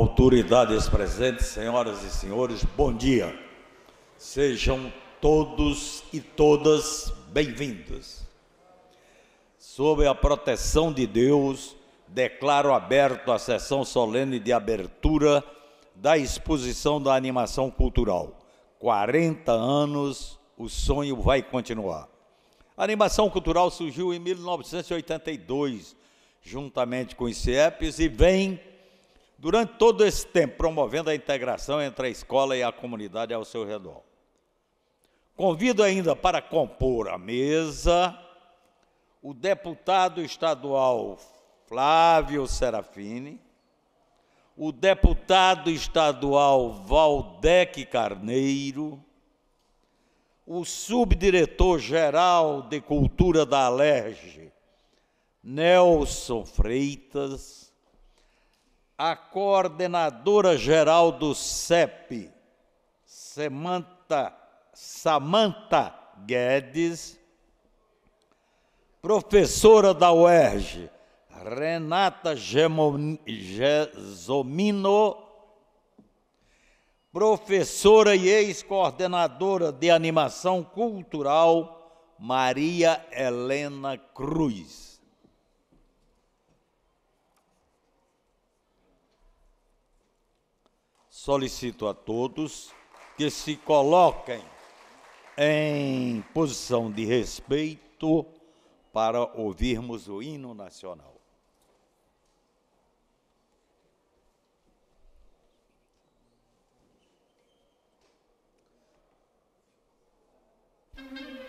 autoridades presentes, senhoras e senhores, bom dia. Sejam todos e todas bem-vindos. Sob a proteção de Deus, declaro aberto a sessão solene de abertura da exposição da animação cultural. 40 anos, o sonho vai continuar. A animação cultural surgiu em 1982, juntamente com o CIEPs, e vem durante todo esse tempo, promovendo a integração entre a escola e a comunidade ao seu redor. Convido ainda para compor a mesa o deputado estadual Flávio Serafini, o deputado estadual Valdec Carneiro, o subdiretor-geral de Cultura da Alerge, Nelson Freitas, a coordenadora geral do CEP, Samanta, Guedes, professora da UERJ, Renata Gesomino, professora e ex-coordenadora de animação cultural, Maria Helena Cruz. solicito a todos que se coloquem em posição de respeito para ouvirmos o hino nacional. thank you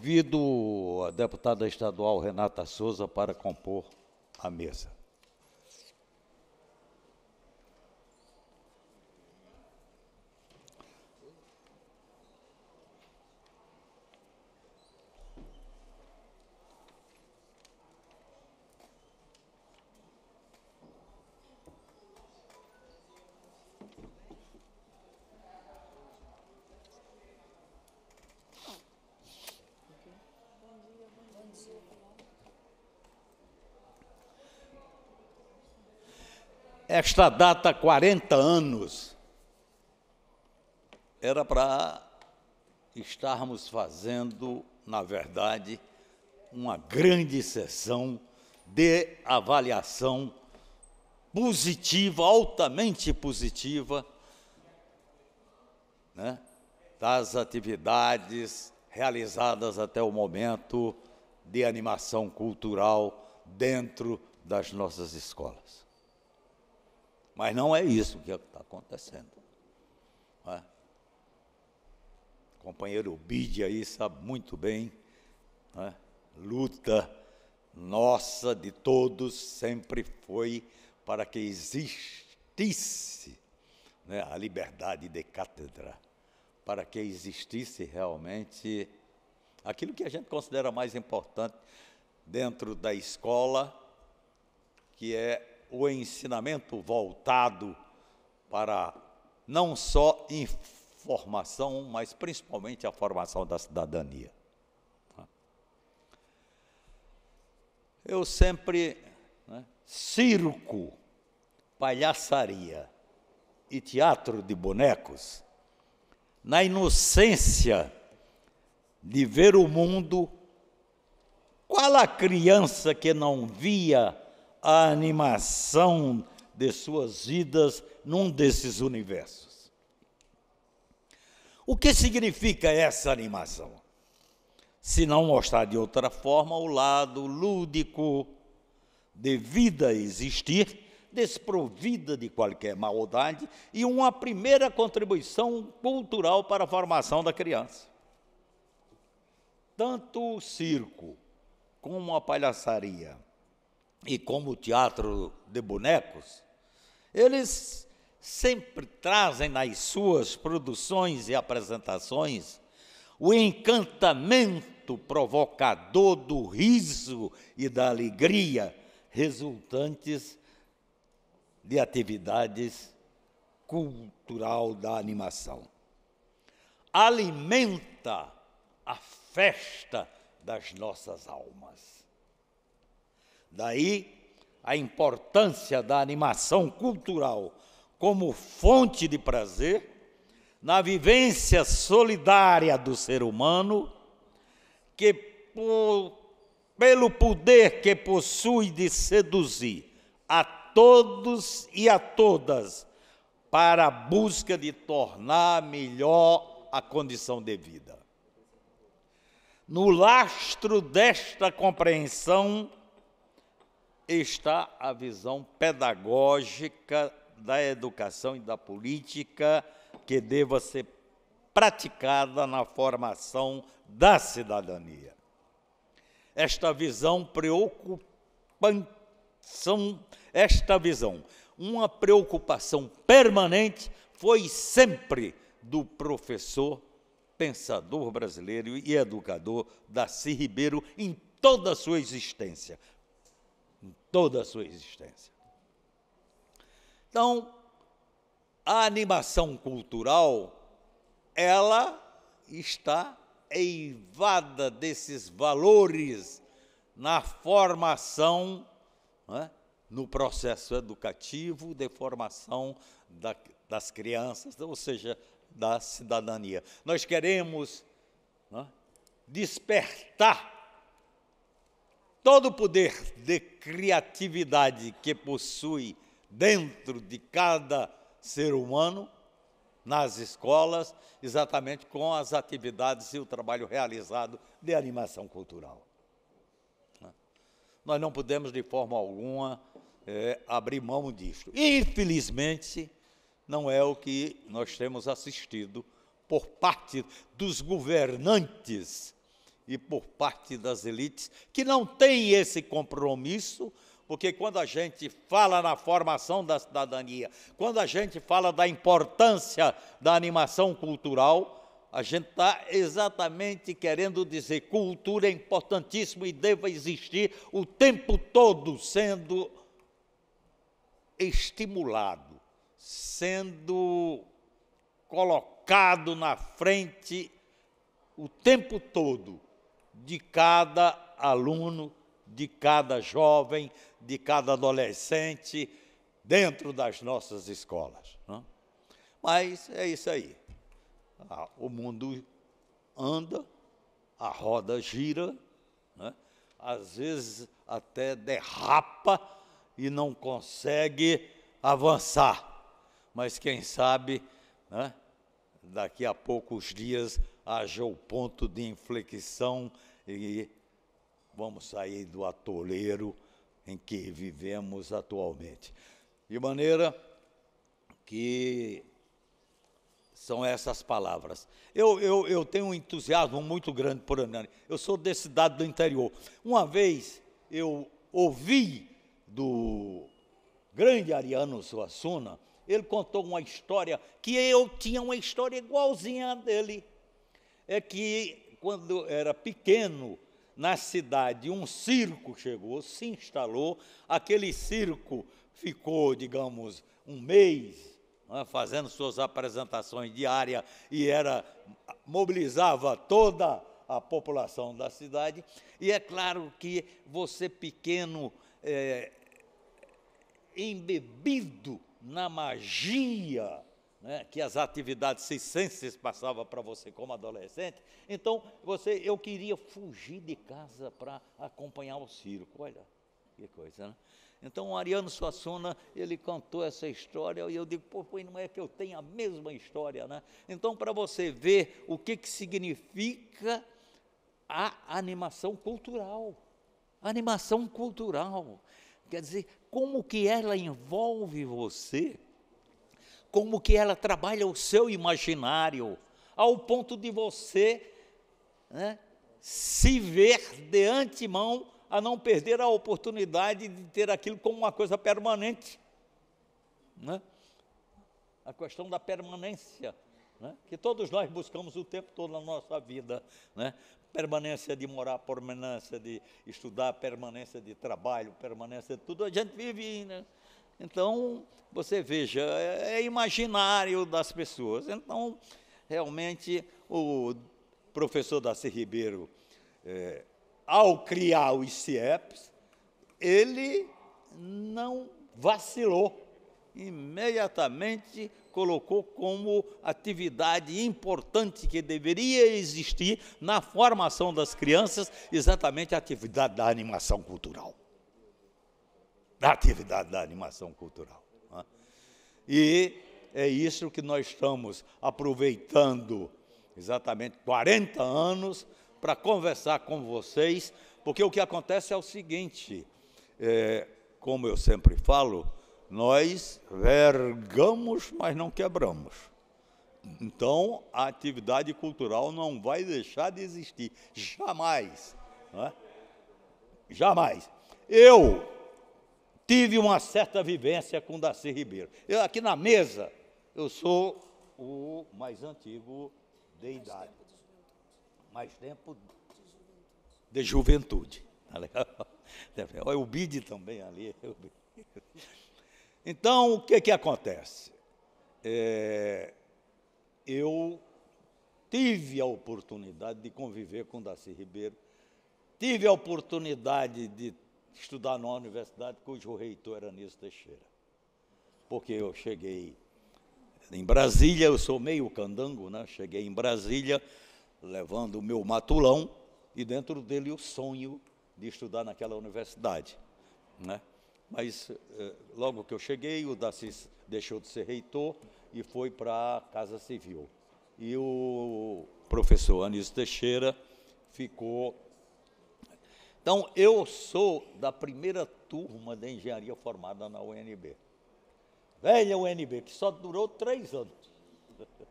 Convido a deputada estadual Renata Souza para compor a mesa. esta data, 40 anos, era para estarmos fazendo, na verdade, uma grande sessão de avaliação positiva, altamente positiva, né, das atividades realizadas até o momento de animação cultural dentro das nossas escolas. Mas não é isso que é está acontecendo. É? O companheiro Bide aí sabe muito bem, é? luta nossa de todos sempre foi para que existisse né, a liberdade de cátedra, para que existisse realmente aquilo que a gente considera mais importante dentro da escola, que é o ensinamento voltado para não só informação, mas principalmente a formação da cidadania. Eu sempre né, circo, palhaçaria e teatro de bonecos, na inocência de ver o mundo, qual a criança que não via a animação de suas vidas num desses universos. O que significa essa animação? Se não mostrar de outra forma o lado lúdico de vida existir, desprovida de qualquer maldade e uma primeira contribuição cultural para a formação da criança. Tanto o circo como a palhaçaria e como o teatro de bonecos, eles sempre trazem nas suas produções e apresentações o encantamento provocador do riso e da alegria resultantes de atividades cultural da animação. Alimenta a festa das nossas almas. Daí a importância da animação cultural como fonte de prazer na vivência solidária do ser humano, que por, pelo poder que possui de seduzir a todos e a todas para a busca de tornar melhor a condição de vida. No lastro desta compreensão, está a visão pedagógica da educação e da política que deva ser praticada na formação da cidadania. Esta visão preocupação, esta visão, uma preocupação permanente foi sempre do professor pensador brasileiro e educador Darcy Ribeiro em toda a sua existência, toda a sua existência. Então, a animação cultural, ela está eivada desses valores na formação, é? no processo educativo de formação da, das crianças, ou seja, da cidadania. Nós queremos é? despertar Todo o poder de criatividade que possui dentro de cada ser humano, nas escolas, exatamente com as atividades e o trabalho realizado de animação cultural. Nós não podemos, de forma alguma, é, abrir mão disto. Infelizmente, não é o que nós temos assistido por parte dos governantes e por parte das elites que não têm esse compromisso, porque quando a gente fala na formação da cidadania, quando a gente fala da importância da animação cultural, a gente está exatamente querendo dizer cultura é importantíssima e deva existir o tempo todo sendo estimulado, sendo colocado na frente o tempo todo de cada aluno, de cada jovem, de cada adolescente dentro das nossas escolas. É? Mas é isso aí. Ah, o mundo anda, a roda gira, né? às vezes até derrapa e não consegue avançar. Mas quem sabe, né? daqui a poucos dias haja o ponto de inflexão e vamos sair do atoleiro em que vivemos atualmente. De maneira que são essas palavras. Eu, eu, eu tenho um entusiasmo muito grande por Anani. Eu sou desse cidade do interior. Uma vez eu ouvi do grande Ariano Suassuna, ele contou uma história que eu tinha uma história igualzinha dele. É que quando era pequeno, na cidade, um circo chegou, se instalou. Aquele circo ficou, digamos, um mês é, fazendo suas apresentações diárias e era mobilizava toda a população da cidade. E é claro que você pequeno é, embebido na magia né, que as atividades circenses passavam para você como adolescente, então você, eu queria fugir de casa para acompanhar o circo. Olha, que coisa, né? Então o Ariano Suassuna, ele cantou essa história e eu digo, pô, não é que eu tenho a mesma história, né? Então para você ver o que, que significa a animação cultural, a animação cultural, quer dizer, como que ela envolve você como que ela trabalha o seu imaginário, ao ponto de você né, se ver de antemão a não perder a oportunidade de ter aquilo como uma coisa permanente. Né? A questão da permanência, né? que todos nós buscamos o tempo todo na nossa vida. Né? Permanência de morar, permanência de estudar, permanência de trabalho, permanência de tudo. A gente vive. Né? Então, você veja, é, é imaginário das pessoas. Então, realmente, o professor Darcy Ribeiro, é, ao criar os CIEPs, ele não vacilou. Imediatamente colocou como atividade importante que deveria existir na formação das crianças, exatamente a atividade da animação cultural da atividade da animação cultural. Né? E é isso que nós estamos aproveitando, exatamente 40 anos, para conversar com vocês, porque o que acontece é o seguinte: é, como eu sempre falo, nós vergamos, mas não quebramos. Então, a atividade cultural não vai deixar de existir, jamais. É? Jamais. Eu tive uma certa vivência com Daci Ribeiro. Eu, aqui na mesa, eu sou o mais antigo de idade. Mais tempo de juventude. Tá legal? Olha o BID também ali. Então, o que, que acontece? É, eu tive a oportunidade de conviver com Daci Ribeiro, tive a oportunidade de estudar na universidade cujo reitor era Anísio Teixeira. Porque eu cheguei em Brasília, eu sou meio candango, né? Cheguei em Brasília levando o meu matulão e dentro dele o sonho de estudar naquela universidade, né? Mas eh, logo que eu cheguei, o Dacis deixou de ser reitor e foi para a Casa Civil. E o professor Anísio Teixeira ficou então, eu sou da primeira turma de engenharia formada na UNB. Velha UNB, que só durou três anos.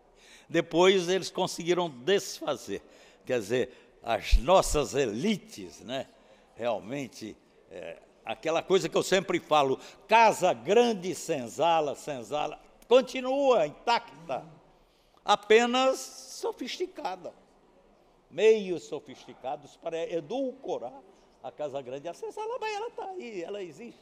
Depois eles conseguiram desfazer. Quer dizer, as nossas elites, né? Realmente, é, aquela coisa que eu sempre falo: casa grande, senzala, senzala, continua intacta, apenas sofisticada. Meios sofisticados para edulcorar a Casa Grande é acessada, mas ela está aí, ela existe.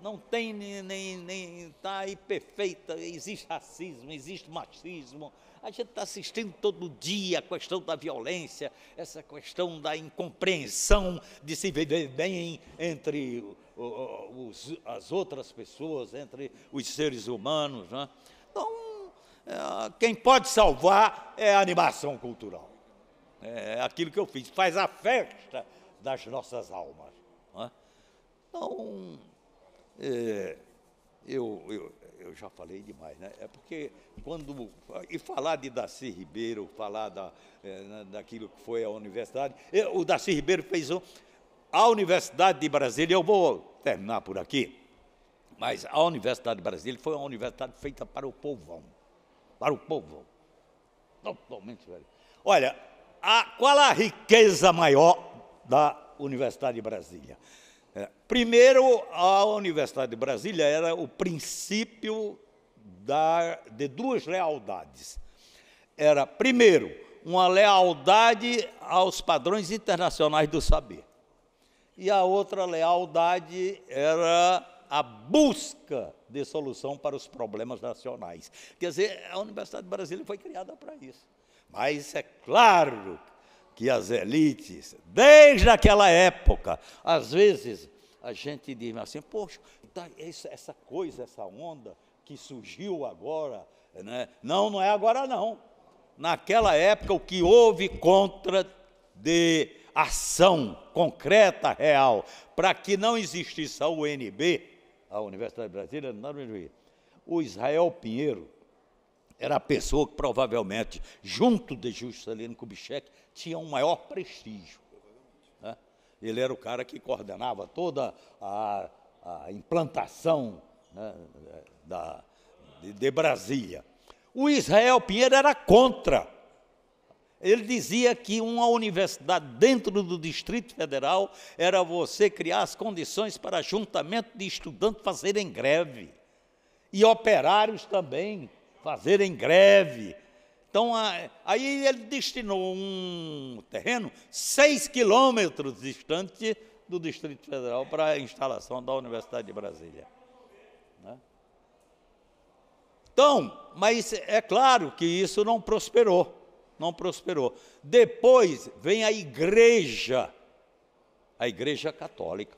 Não tem nem, nem está aí perfeita, existe racismo, existe machismo. A gente está assistindo todo dia a questão da violência, essa questão da incompreensão de se viver bem entre os, as outras pessoas, entre os seres humanos. Né? Então, é, quem pode salvar é a animação cultural. É aquilo que eu fiz, faz a festa das nossas almas. É? Então, é, eu, eu, eu, já falei demais, né? É porque quando. E falar de Daci Ribeiro, falar da, é, né, daquilo que foi a universidade. Eu, é, o Daci Ribeiro fez um. A Universidade de Brasília, eu vou terminar por aqui, mas a Universidade de Brasília foi uma universidade feita para o povão. Para o povão. Totalmente, velho. Olha, a, qual a riqueza maior da Universidade de Brasília. É, primeiro, a Universidade de Brasília era o princípio da, de duas lealdades. Era, primeiro, uma lealdade aos padrões internacionais do saber. E a outra lealdade era a busca de solução para os problemas nacionais. Quer dizer, a Universidade de Brasília foi criada para isso. Mas é claro que as elites, desde aquela época, às vezes a gente diz assim, poxa, tá, essa coisa, essa onda que surgiu agora, né? não, não é agora não. Naquela época, o que houve contra de ação concreta, real, para que não existisse a UNB, a Universidade Brasileira, não, o Israel Pinheiro, era a pessoa que provavelmente, junto de Juscelino Kubitschek, tinha um maior prestígio. Né? Ele era o cara que coordenava toda a, a implantação né, da, de, de Brasília. O Israel Pinheiro era contra. Ele dizia que uma universidade dentro do Distrito Federal era você criar as condições para juntamento de estudantes fazerem greve. E operários também fazerem greve. Então, aí ele destinou um terreno seis quilômetros distante do Distrito Federal para a instalação da Universidade de Brasília. Né? Então, mas é claro que isso não prosperou, não prosperou. Depois vem a igreja, a igreja católica.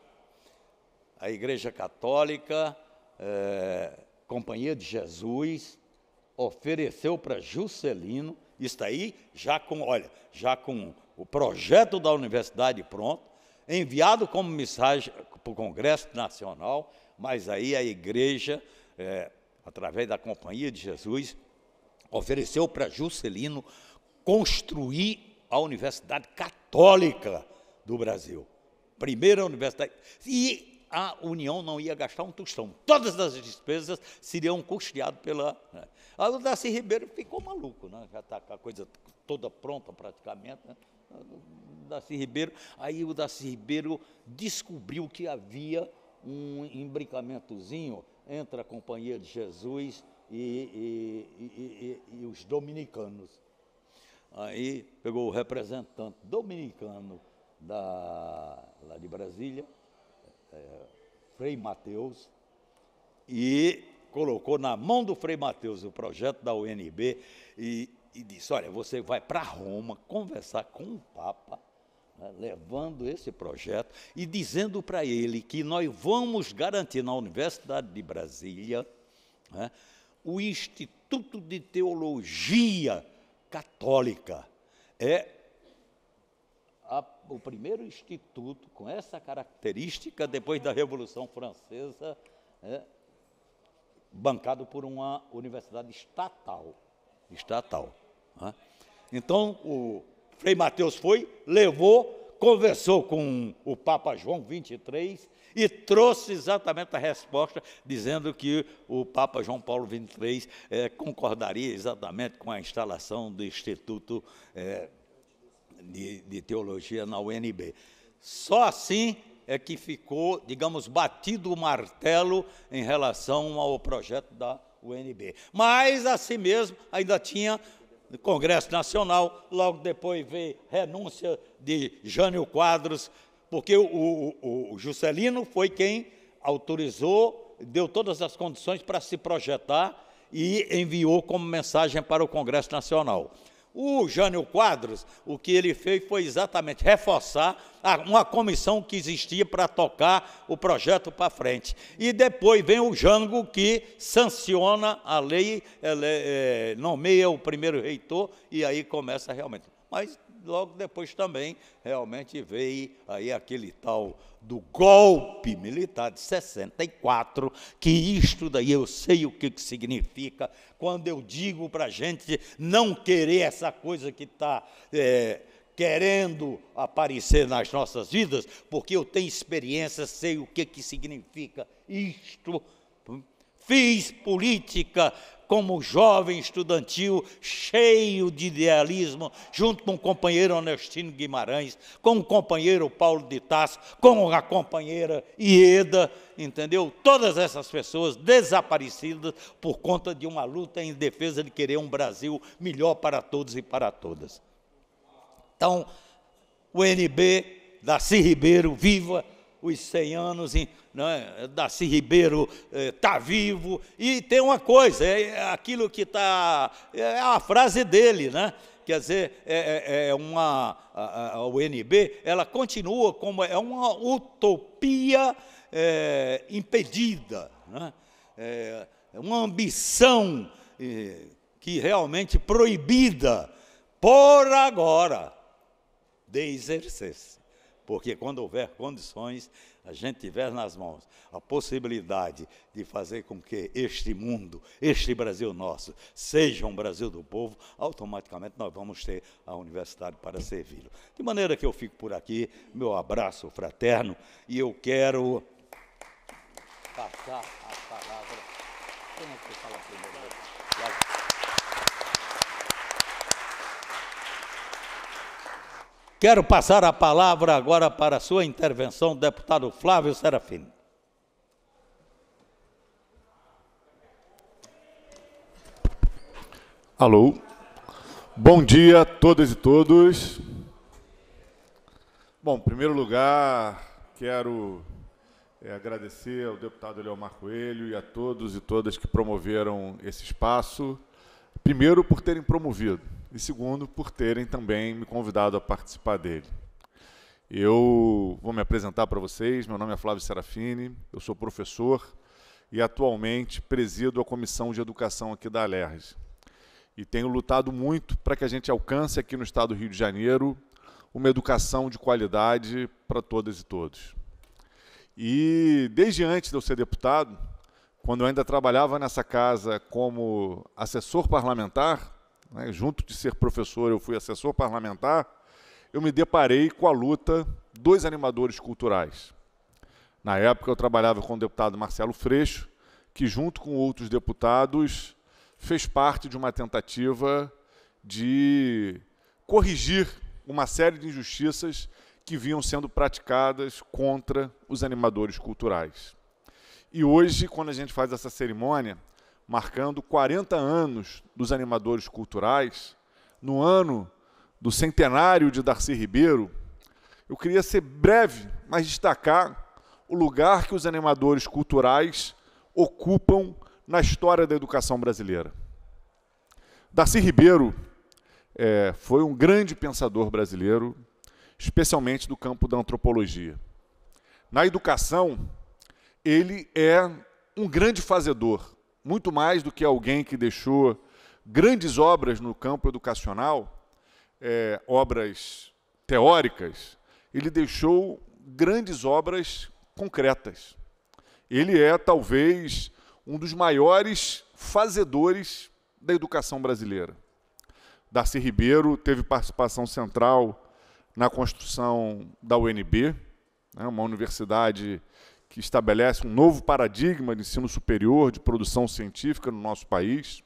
A igreja católica, é, Companhia de Jesus, ofereceu para Juscelino, isso aí já com, olha, já com o projeto da universidade pronto, enviado como mensagem para o Congresso Nacional, mas aí a igreja, é, através da Companhia de Jesus, ofereceu para Juscelino construir a Universidade Católica do Brasil. Primeira universidade. E a União não ia gastar um tostão. Todas as despesas seriam custeadas pela. Né? Aí o Darcy Ribeiro ficou maluco, né? já está com a coisa toda pronta praticamente. Né? O Darcy Ribeiro, aí o Darcy Ribeiro descobriu que havia um embricamentozinho entre a Companhia de Jesus e, e, e, e os dominicanos. Aí pegou o representante dominicano da, lá de Brasília, é, Frei Mateus e colocou na mão do Frei Mateus o projeto da UNB e, e disse: Olha, você vai para Roma conversar com o Papa, né, levando esse projeto e dizendo para ele que nós vamos garantir na Universidade de Brasília né, o Instituto de Teologia Católica. É o primeiro instituto com essa característica, depois da Revolução Francesa, é, bancado por uma universidade estatal. Estatal. Né? Então, o Frei Mateus foi, levou, conversou com o Papa João 23 e trouxe exatamente a resposta, dizendo que o Papa João Paulo 23 é, concordaria exatamente com a instalação do Instituto é, de, de Teologia na UNB. Só assim é que ficou, digamos, batido o martelo em relação ao projeto da UNB. Mas, assim mesmo, ainda tinha Congresso Nacional, logo depois veio renúncia de Jânio Quadros, porque o, o, o Juscelino foi quem autorizou, deu todas as condições para se projetar e enviou como mensagem para o Congresso Nacional. O Jânio Quadros, o que ele fez foi exatamente reforçar uma comissão que existia para tocar o projeto para frente. E depois vem o Jango, que sanciona a lei, é, nomeia o primeiro reitor, e aí começa realmente. Mas logo depois também realmente veio aí aquele tal do golpe militar de 64, que isto daí eu sei o que, que significa quando eu digo para a gente não querer essa coisa que está. É, querendo aparecer nas nossas vidas, porque eu tenho experiência, sei o que, que significa isto fiz política como jovem estudantil, cheio de idealismo, junto com o companheiro Ernestino Guimarães, com o companheiro Paulo de Tasso, com a companheira Ieda, entendeu? Todas essas pessoas desaparecidas por conta de uma luta em defesa de querer um Brasil melhor para todos e para todas. Então, o NB, Darcy Ribeiro, viva! os 100 anos, Daci é, Darcy Ribeiro está eh, vivo. E tem uma coisa, é, é aquilo que está. É, é a frase dele, né? Quer dizer, é, é uma, a, a UNB, ela continua como é uma utopia é, impedida, né? é, uma ambição é, que realmente proibida por agora de exercer porque quando houver condições, a gente tiver nas mãos a possibilidade de fazer com que este mundo, este Brasil nosso, seja um Brasil do povo, automaticamente nós vamos ter a universidade para servi-lo. De maneira que eu fico por aqui, meu abraço fraterno, e eu quero passar a palavra. Quero passar a palavra agora para a sua intervenção, deputado Flávio Serafim. Alô. Bom dia a todas e todos. Bom, em primeiro lugar, quero é, agradecer ao deputado Leomar Coelho e a todos e todas que promoveram esse espaço. Primeiro, por terem promovido e segundo, por terem também me convidado a participar dele. Eu vou me apresentar para vocês. Meu nome é Flávio Serafini, eu sou professor e atualmente presido a comissão de educação aqui da Alerj. E tenho lutado muito para que a gente alcance aqui no estado do Rio de Janeiro uma educação de qualidade para todas e todos. E desde antes de eu ser deputado, quando eu ainda trabalhava nessa casa como assessor parlamentar, né? Junto de ser professor, eu fui assessor parlamentar. Eu me deparei com a luta dos animadores culturais. Na época, eu trabalhava com o deputado Marcelo Freixo, que, junto com outros deputados, fez parte de uma tentativa de corrigir uma série de injustiças que vinham sendo praticadas contra os animadores culturais. E hoje, quando a gente faz essa cerimônia, marcando 40 anos dos animadores culturais, no ano do centenário de Darcy Ribeiro, eu queria ser breve, mas destacar o lugar que os animadores culturais ocupam na história da educação brasileira. Darcy Ribeiro é, foi um grande pensador brasileiro, especialmente do campo da antropologia. Na educação, ele é um grande fazedor muito mais do que alguém que deixou grandes obras no campo educacional, é, obras teóricas, ele deixou grandes obras concretas. Ele é talvez um dos maiores fazedores da educação brasileira. Darcy Ribeiro teve participação central na construção da UNB, né, uma universidade que estabelece um novo paradigma de ensino superior, de produção científica no nosso país.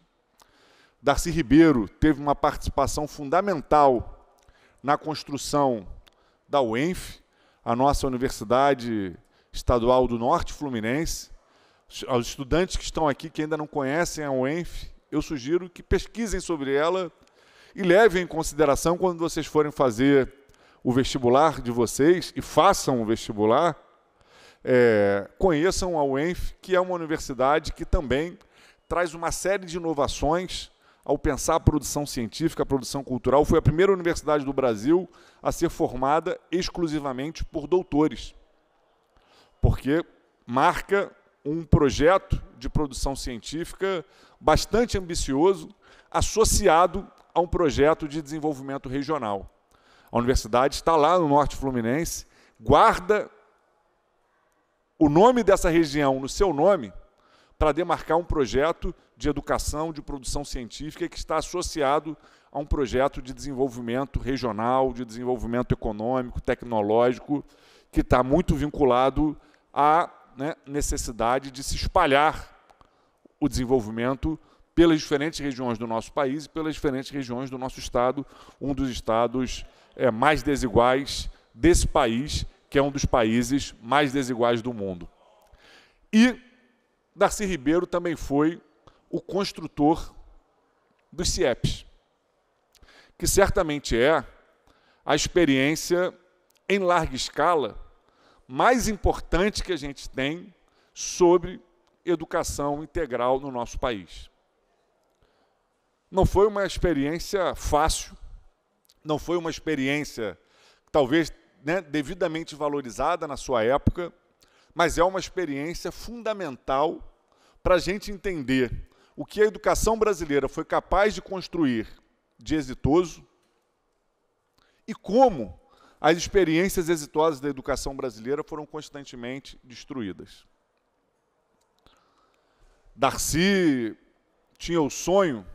Darcy Ribeiro teve uma participação fundamental na construção da UENF, a nossa Universidade Estadual do Norte Fluminense. Aos estudantes que estão aqui que ainda não conhecem a UENF, eu sugiro que pesquisem sobre ela e levem em consideração quando vocês forem fazer o vestibular de vocês e façam o vestibular é, conheçam a UENF, que é uma universidade que também traz uma série de inovações ao pensar a produção científica, a produção cultural. Foi a primeira universidade do Brasil a ser formada exclusivamente por doutores, porque marca um projeto de produção científica bastante ambicioso, associado a um projeto de desenvolvimento regional. A universidade está lá no Norte Fluminense, guarda o nome dessa região no seu nome para demarcar um projeto de educação, de produção científica que está associado a um projeto de desenvolvimento regional, de desenvolvimento econômico, tecnológico, que está muito vinculado à né, necessidade de se espalhar o desenvolvimento pelas diferentes regiões do nosso país e pelas diferentes regiões do nosso estado, um dos estados é, mais desiguais desse país que é um dos países mais desiguais do mundo. E Darcy Ribeiro também foi o construtor dos CIEPs, que certamente é a experiência em larga escala mais importante que a gente tem sobre educação integral no nosso país. Não foi uma experiência fácil, não foi uma experiência que talvez né, devidamente valorizada na sua época, mas é uma experiência fundamental para a gente entender o que a educação brasileira foi capaz de construir de exitoso e como as experiências exitosas da educação brasileira foram constantemente destruídas. Darcy tinha o sonho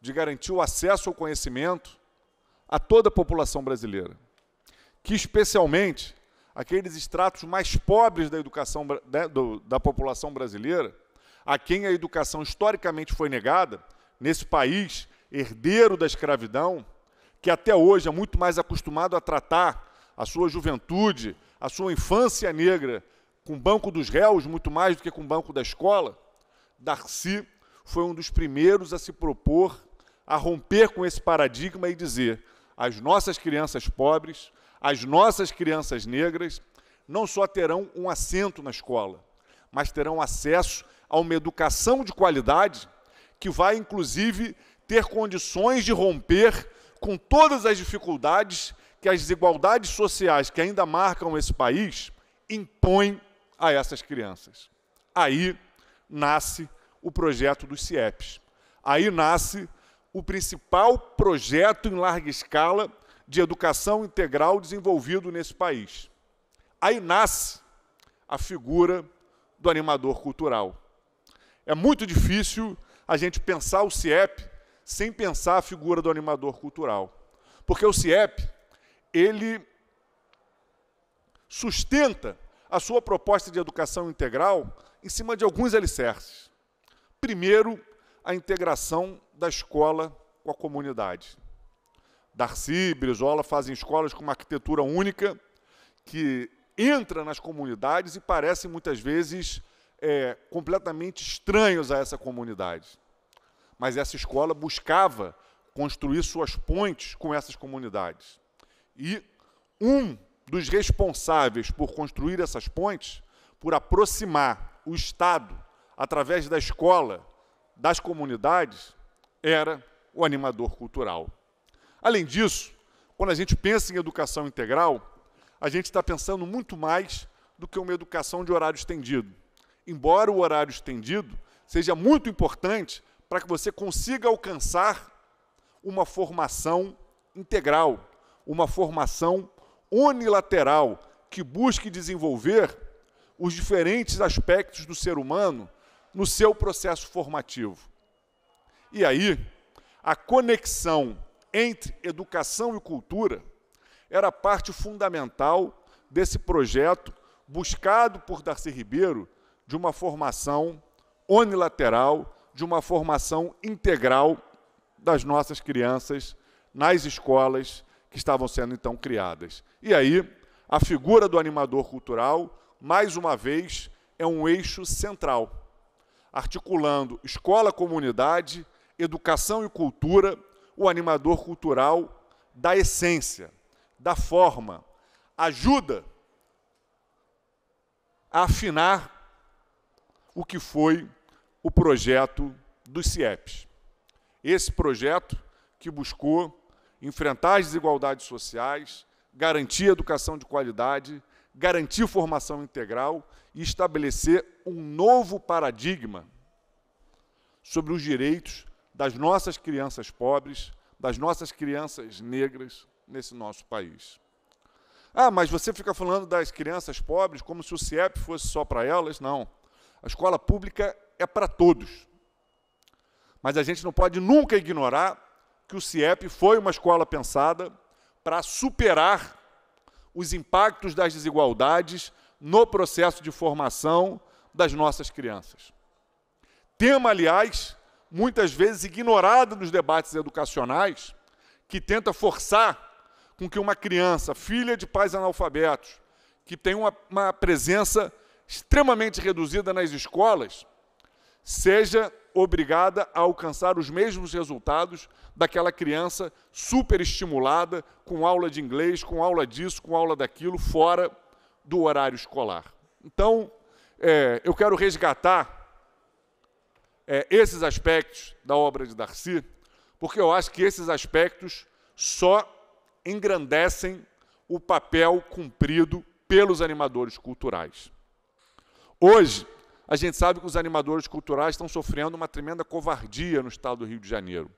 de garantir o acesso ao conhecimento a toda a população brasileira que especialmente aqueles estratos mais pobres da educação da, né, do, da população brasileira, a quem a educação historicamente foi negada, nesse país herdeiro da escravidão, que até hoje é muito mais acostumado a tratar a sua juventude, a sua infância negra com banco dos réus muito mais do que com banco da escola, Darcy foi um dos primeiros a se propor a romper com esse paradigma e dizer: as nossas crianças pobres as nossas crianças negras não só terão um assento na escola, mas terão acesso a uma educação de qualidade que vai, inclusive, ter condições de romper com todas as dificuldades que as desigualdades sociais que ainda marcam esse país impõem a essas crianças. Aí nasce o projeto dos CIEPs. Aí nasce o principal projeto em larga escala de educação integral desenvolvido nesse país. Aí nasce a figura do animador cultural. É muito difícil a gente pensar o CIEP sem pensar a figura do animador cultural. Porque o CIEP, ele sustenta a sua proposta de educação integral em cima de alguns alicerces. Primeiro, a integração da escola com a comunidade. Darcy, Brizola fazem escolas com uma arquitetura única que entra nas comunidades e parecem muitas vezes é, completamente estranhos a essa comunidade. Mas essa escola buscava construir suas pontes com essas comunidades. E um dos responsáveis por construir essas pontes, por aproximar o Estado através da escola das comunidades, era o animador cultural. Além disso, quando a gente pensa em educação integral, a gente está pensando muito mais do que uma educação de horário estendido. Embora o horário estendido seja muito importante para que você consiga alcançar uma formação integral, uma formação unilateral, que busque desenvolver os diferentes aspectos do ser humano no seu processo formativo. E aí, a conexão entre educação e cultura era parte fundamental desse projeto buscado por Darcy Ribeiro de uma formação unilateral, de uma formação integral das nossas crianças nas escolas que estavam sendo então criadas. E aí, a figura do animador cultural, mais uma vez, é um eixo central, articulando escola-comunidade, educação e cultura o animador cultural da essência, da forma, ajuda a afinar o que foi o projeto dos CIEPs. Esse projeto que buscou enfrentar as desigualdades sociais, garantir educação de qualidade, garantir formação integral e estabelecer um novo paradigma sobre os direitos das nossas crianças pobres, das nossas crianças negras nesse nosso país. Ah, mas você fica falando das crianças pobres como se o CIEP fosse só para elas. Não. A escola pública é para todos. Mas a gente não pode nunca ignorar que o CIEP foi uma escola pensada para superar os impactos das desigualdades no processo de formação das nossas crianças. Tema, aliás, muitas vezes ignorada nos debates educacionais, que tenta forçar com que uma criança, filha de pais analfabetos, que tem uma, uma presença extremamente reduzida nas escolas, seja obrigada a alcançar os mesmos resultados daquela criança superestimulada, com aula de inglês, com aula disso, com aula daquilo, fora do horário escolar. Então, é, eu quero resgatar é, esses aspectos da obra de Darcy, porque eu acho que esses aspectos só engrandecem o papel cumprido pelos animadores culturais. Hoje, a gente sabe que os animadores culturais estão sofrendo uma tremenda covardia no estado do Rio de Janeiro.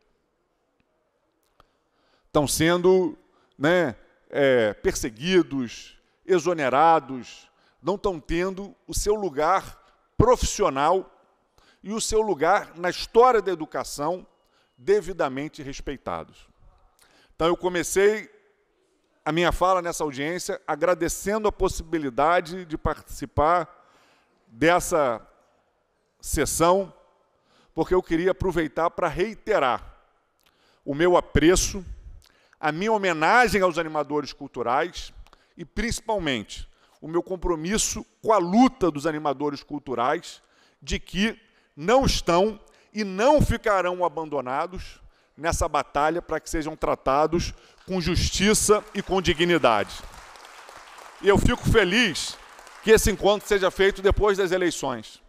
Estão sendo né, é, perseguidos, exonerados, não estão tendo o seu lugar profissional e o seu lugar na história da educação devidamente respeitados. Então, eu comecei a minha fala nessa audiência agradecendo a possibilidade de participar dessa sessão, porque eu queria aproveitar para reiterar o meu apreço, a minha homenagem aos animadores culturais e, principalmente, o meu compromisso com a luta dos animadores culturais de que não estão e não ficarão abandonados nessa batalha para que sejam tratados com justiça e com dignidade. E eu fico feliz que esse encontro seja feito depois das eleições.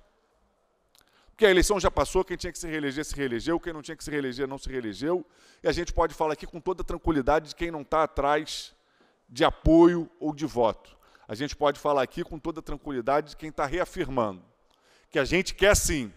Porque a eleição já passou, quem tinha que se reeleger, se reelegeu, quem não tinha que se reeleger, não se reelegeu. E a gente pode falar aqui com toda tranquilidade de quem não está atrás de apoio ou de voto. A gente pode falar aqui com toda tranquilidade de quem está reafirmando que a gente quer sim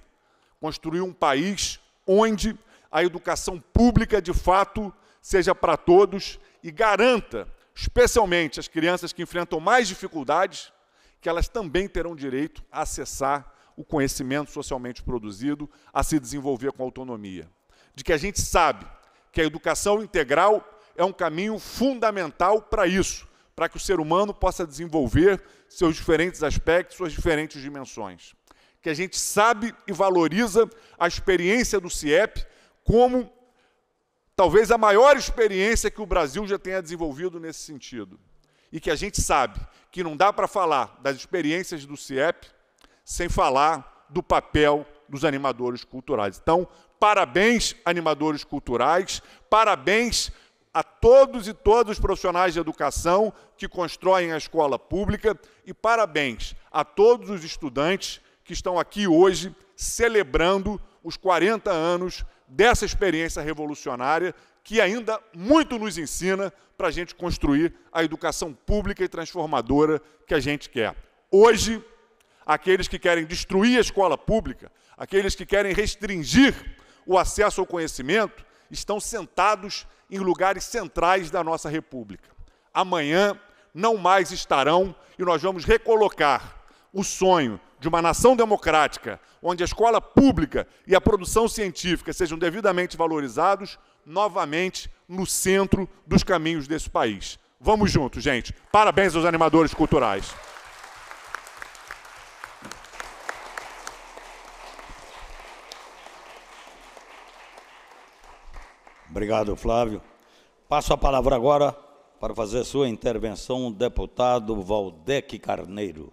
construir um país onde a educação pública, de fato, seja para todos e garanta, especialmente as crianças que enfrentam mais dificuldades, que elas também terão direito a acessar o conhecimento socialmente produzido, a se desenvolver com autonomia. De que a gente sabe que a educação integral é um caminho fundamental para isso, para que o ser humano possa desenvolver seus diferentes aspectos, suas diferentes dimensões que a gente sabe e valoriza a experiência do CIEP como talvez a maior experiência que o Brasil já tenha desenvolvido nesse sentido. E que a gente sabe que não dá para falar das experiências do CIEP sem falar do papel dos animadores culturais. Então, parabéns, animadores culturais, parabéns a todos e todas os profissionais de educação que constroem a escola pública e parabéns a todos os estudantes que estão aqui hoje celebrando os 40 anos dessa experiência revolucionária que ainda muito nos ensina para a gente construir a educação pública e transformadora que a gente quer. Hoje, aqueles que querem destruir a escola pública, aqueles que querem restringir o acesso ao conhecimento, estão sentados em lugares centrais da nossa República. Amanhã não mais estarão e nós vamos recolocar o sonho de uma nação democrática, onde a escola pública e a produção científica sejam devidamente valorizados, novamente no centro dos caminhos desse país. Vamos juntos, gente. Parabéns aos animadores culturais. Obrigado, Flávio. Passo a palavra agora para fazer sua intervenção o deputado Valdec Carneiro.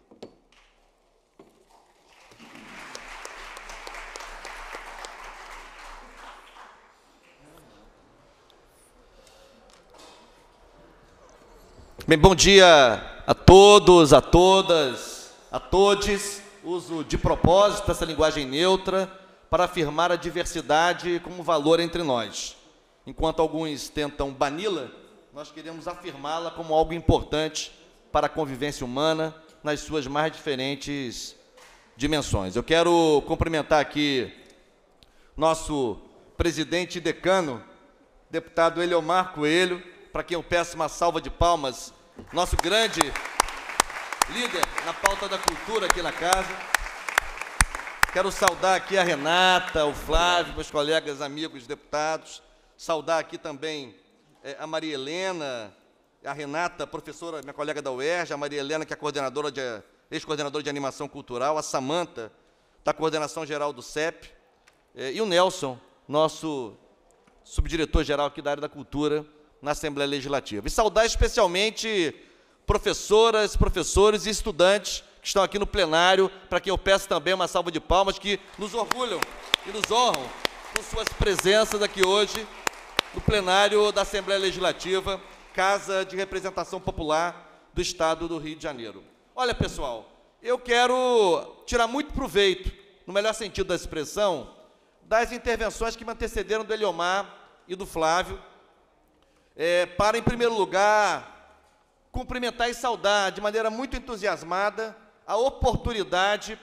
Bem, bom dia a todos, a todas, a todes. Uso de propósito essa linguagem neutra para afirmar a diversidade como valor entre nós. Enquanto alguns tentam bani-la, nós queremos afirmá-la como algo importante para a convivência humana nas suas mais diferentes dimensões. Eu quero cumprimentar aqui nosso presidente e decano, deputado Eliomar Coelho, para quem eu peço uma salva de palmas nosso grande líder na pauta da cultura aqui na casa. Quero saudar aqui a Renata, o Flávio, meus colegas, amigos, deputados. Saudar aqui também é, a Maria Helena, a Renata, professora, minha colega da UERJ, a Maria Helena, que é coordenadora de ex-coordenadora de animação cultural, a Samanta, da coordenação geral do CEP, é, e o Nelson, nosso subdiretor geral aqui da área da cultura na Assembleia Legislativa. E saudar especialmente professoras, professores e estudantes que estão aqui no plenário, para quem eu peço também uma salva de palmas, que nos orgulham e nos honram com suas presenças aqui hoje no plenário da Assembleia Legislativa, Casa de Representação Popular do Estado do Rio de Janeiro. Olha, pessoal, eu quero tirar muito proveito, no melhor sentido da expressão, das intervenções que me antecederam do Eliomar e do Flávio, é, para, em primeiro lugar, cumprimentar e saudar de maneira muito entusiasmada a oportunidade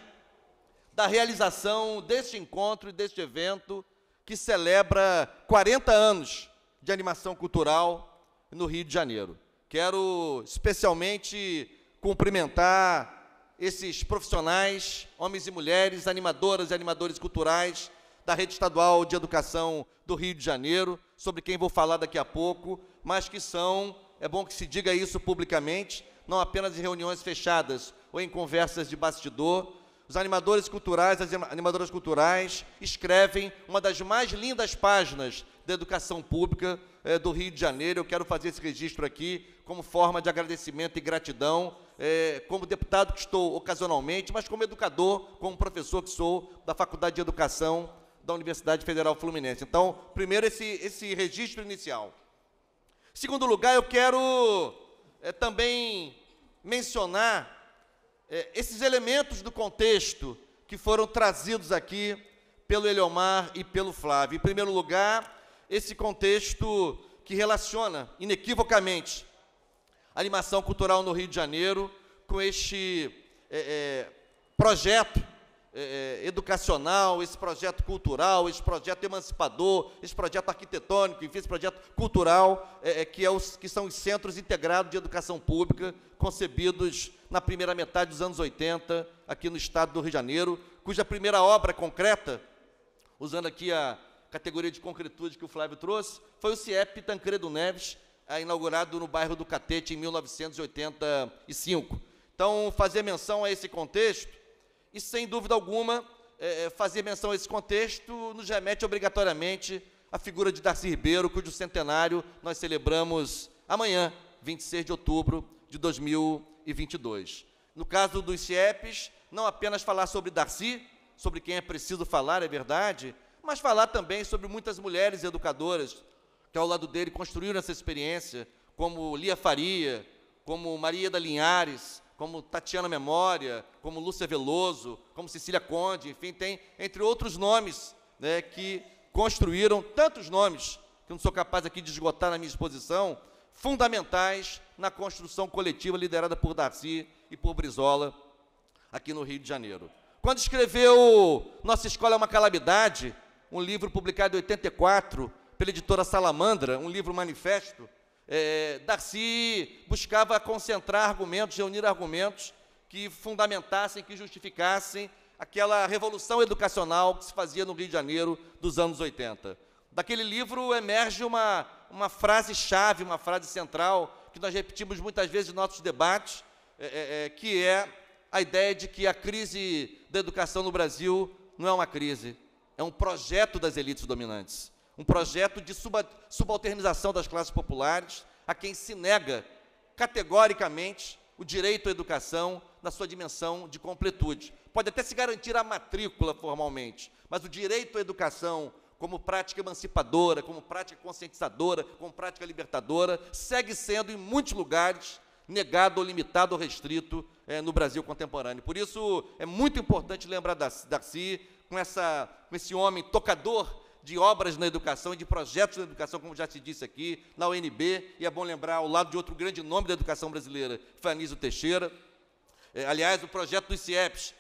da realização deste encontro e deste evento que celebra 40 anos de animação cultural no Rio de Janeiro. Quero especialmente cumprimentar esses profissionais, homens e mulheres, animadoras e animadores culturais da Rede Estadual de Educação do Rio de Janeiro, sobre quem vou falar daqui a pouco, mas que são, é bom que se diga isso publicamente, não apenas em reuniões fechadas ou em conversas de bastidor. Os animadores culturais, as animadoras culturais escrevem uma das mais lindas páginas da educação pública é, do Rio de Janeiro. Eu quero fazer esse registro aqui como forma de agradecimento e gratidão, é, como deputado que estou ocasionalmente, mas como educador, como professor que sou da Faculdade de Educação da Universidade Federal Fluminense. Então, primeiro, esse, esse registro inicial. Segundo lugar, eu quero é, também mencionar é, esses elementos do contexto que foram trazidos aqui pelo Eliomar e pelo Flávio. Em primeiro lugar, esse contexto que relaciona inequivocamente a animação cultural no Rio de Janeiro com este é, projeto é, é, educacional, esse projeto cultural, esse projeto emancipador, esse projeto arquitetônico, enfim, esse projeto cultural, é, é, que, é os, que são os centros integrados de educação pública, concebidos na primeira metade dos anos 80, aqui no estado do Rio de Janeiro, cuja primeira obra concreta, usando aqui a categoria de concretude que o Flávio trouxe, foi o CIEP Tancredo Neves, é, inaugurado no bairro do Catete em 1985. Então, fazer menção a esse contexto e sem dúvida alguma, é, é fazer menção a esse contexto nos remete obrigatoriamente à figura de Darcy Ribeiro, cujo centenário nós celebramos amanhã, 26 de outubro de 2022. No caso dos CIEPs, não apenas falar sobre Darcy, sobre quem é preciso falar, é verdade, mas falar também sobre muitas mulheres educadoras que ao lado dele construíram essa experiência, como Lia Faria, como Maria da Linhares, como Tatiana Memória, como Lúcia Veloso, como Cecília Conde, enfim, tem entre outros nomes né, que construíram tantos nomes que não sou capaz aqui de esgotar na minha exposição, fundamentais na construção coletiva liderada por Darcy e por Brizola aqui no Rio de Janeiro. Quando escreveu Nossa Escola é uma Calamidade, um livro publicado em 84 pela editora Salamandra, um livro manifesto, é, Darcy buscava concentrar argumentos, reunir argumentos que fundamentassem, que justificassem aquela revolução educacional que se fazia no Rio de Janeiro dos anos 80. Daquele livro emerge uma, uma frase-chave, uma frase central, que nós repetimos muitas vezes em nossos debates, é, é, é, que é a ideia de que a crise da educação no Brasil não é uma crise, é um projeto das elites dominantes um projeto de subalternização das classes populares, a quem se nega categoricamente o direito à educação na sua dimensão de completude. Pode até se garantir a matrícula formalmente, mas o direito à educação como prática emancipadora, como prática conscientizadora, como prática libertadora, segue sendo, em muitos lugares, negado ou limitado ou restrito é, no Brasil contemporâneo. Por isso, é muito importante lembrar Darcy, com, essa, com esse homem tocador de obras na educação e de projetos na educação, como já se disse aqui, na UNB, e é bom lembrar, ao lado de outro grande nome da educação brasileira, Fanísio Teixeira. É, aliás, o projeto do CIEPs,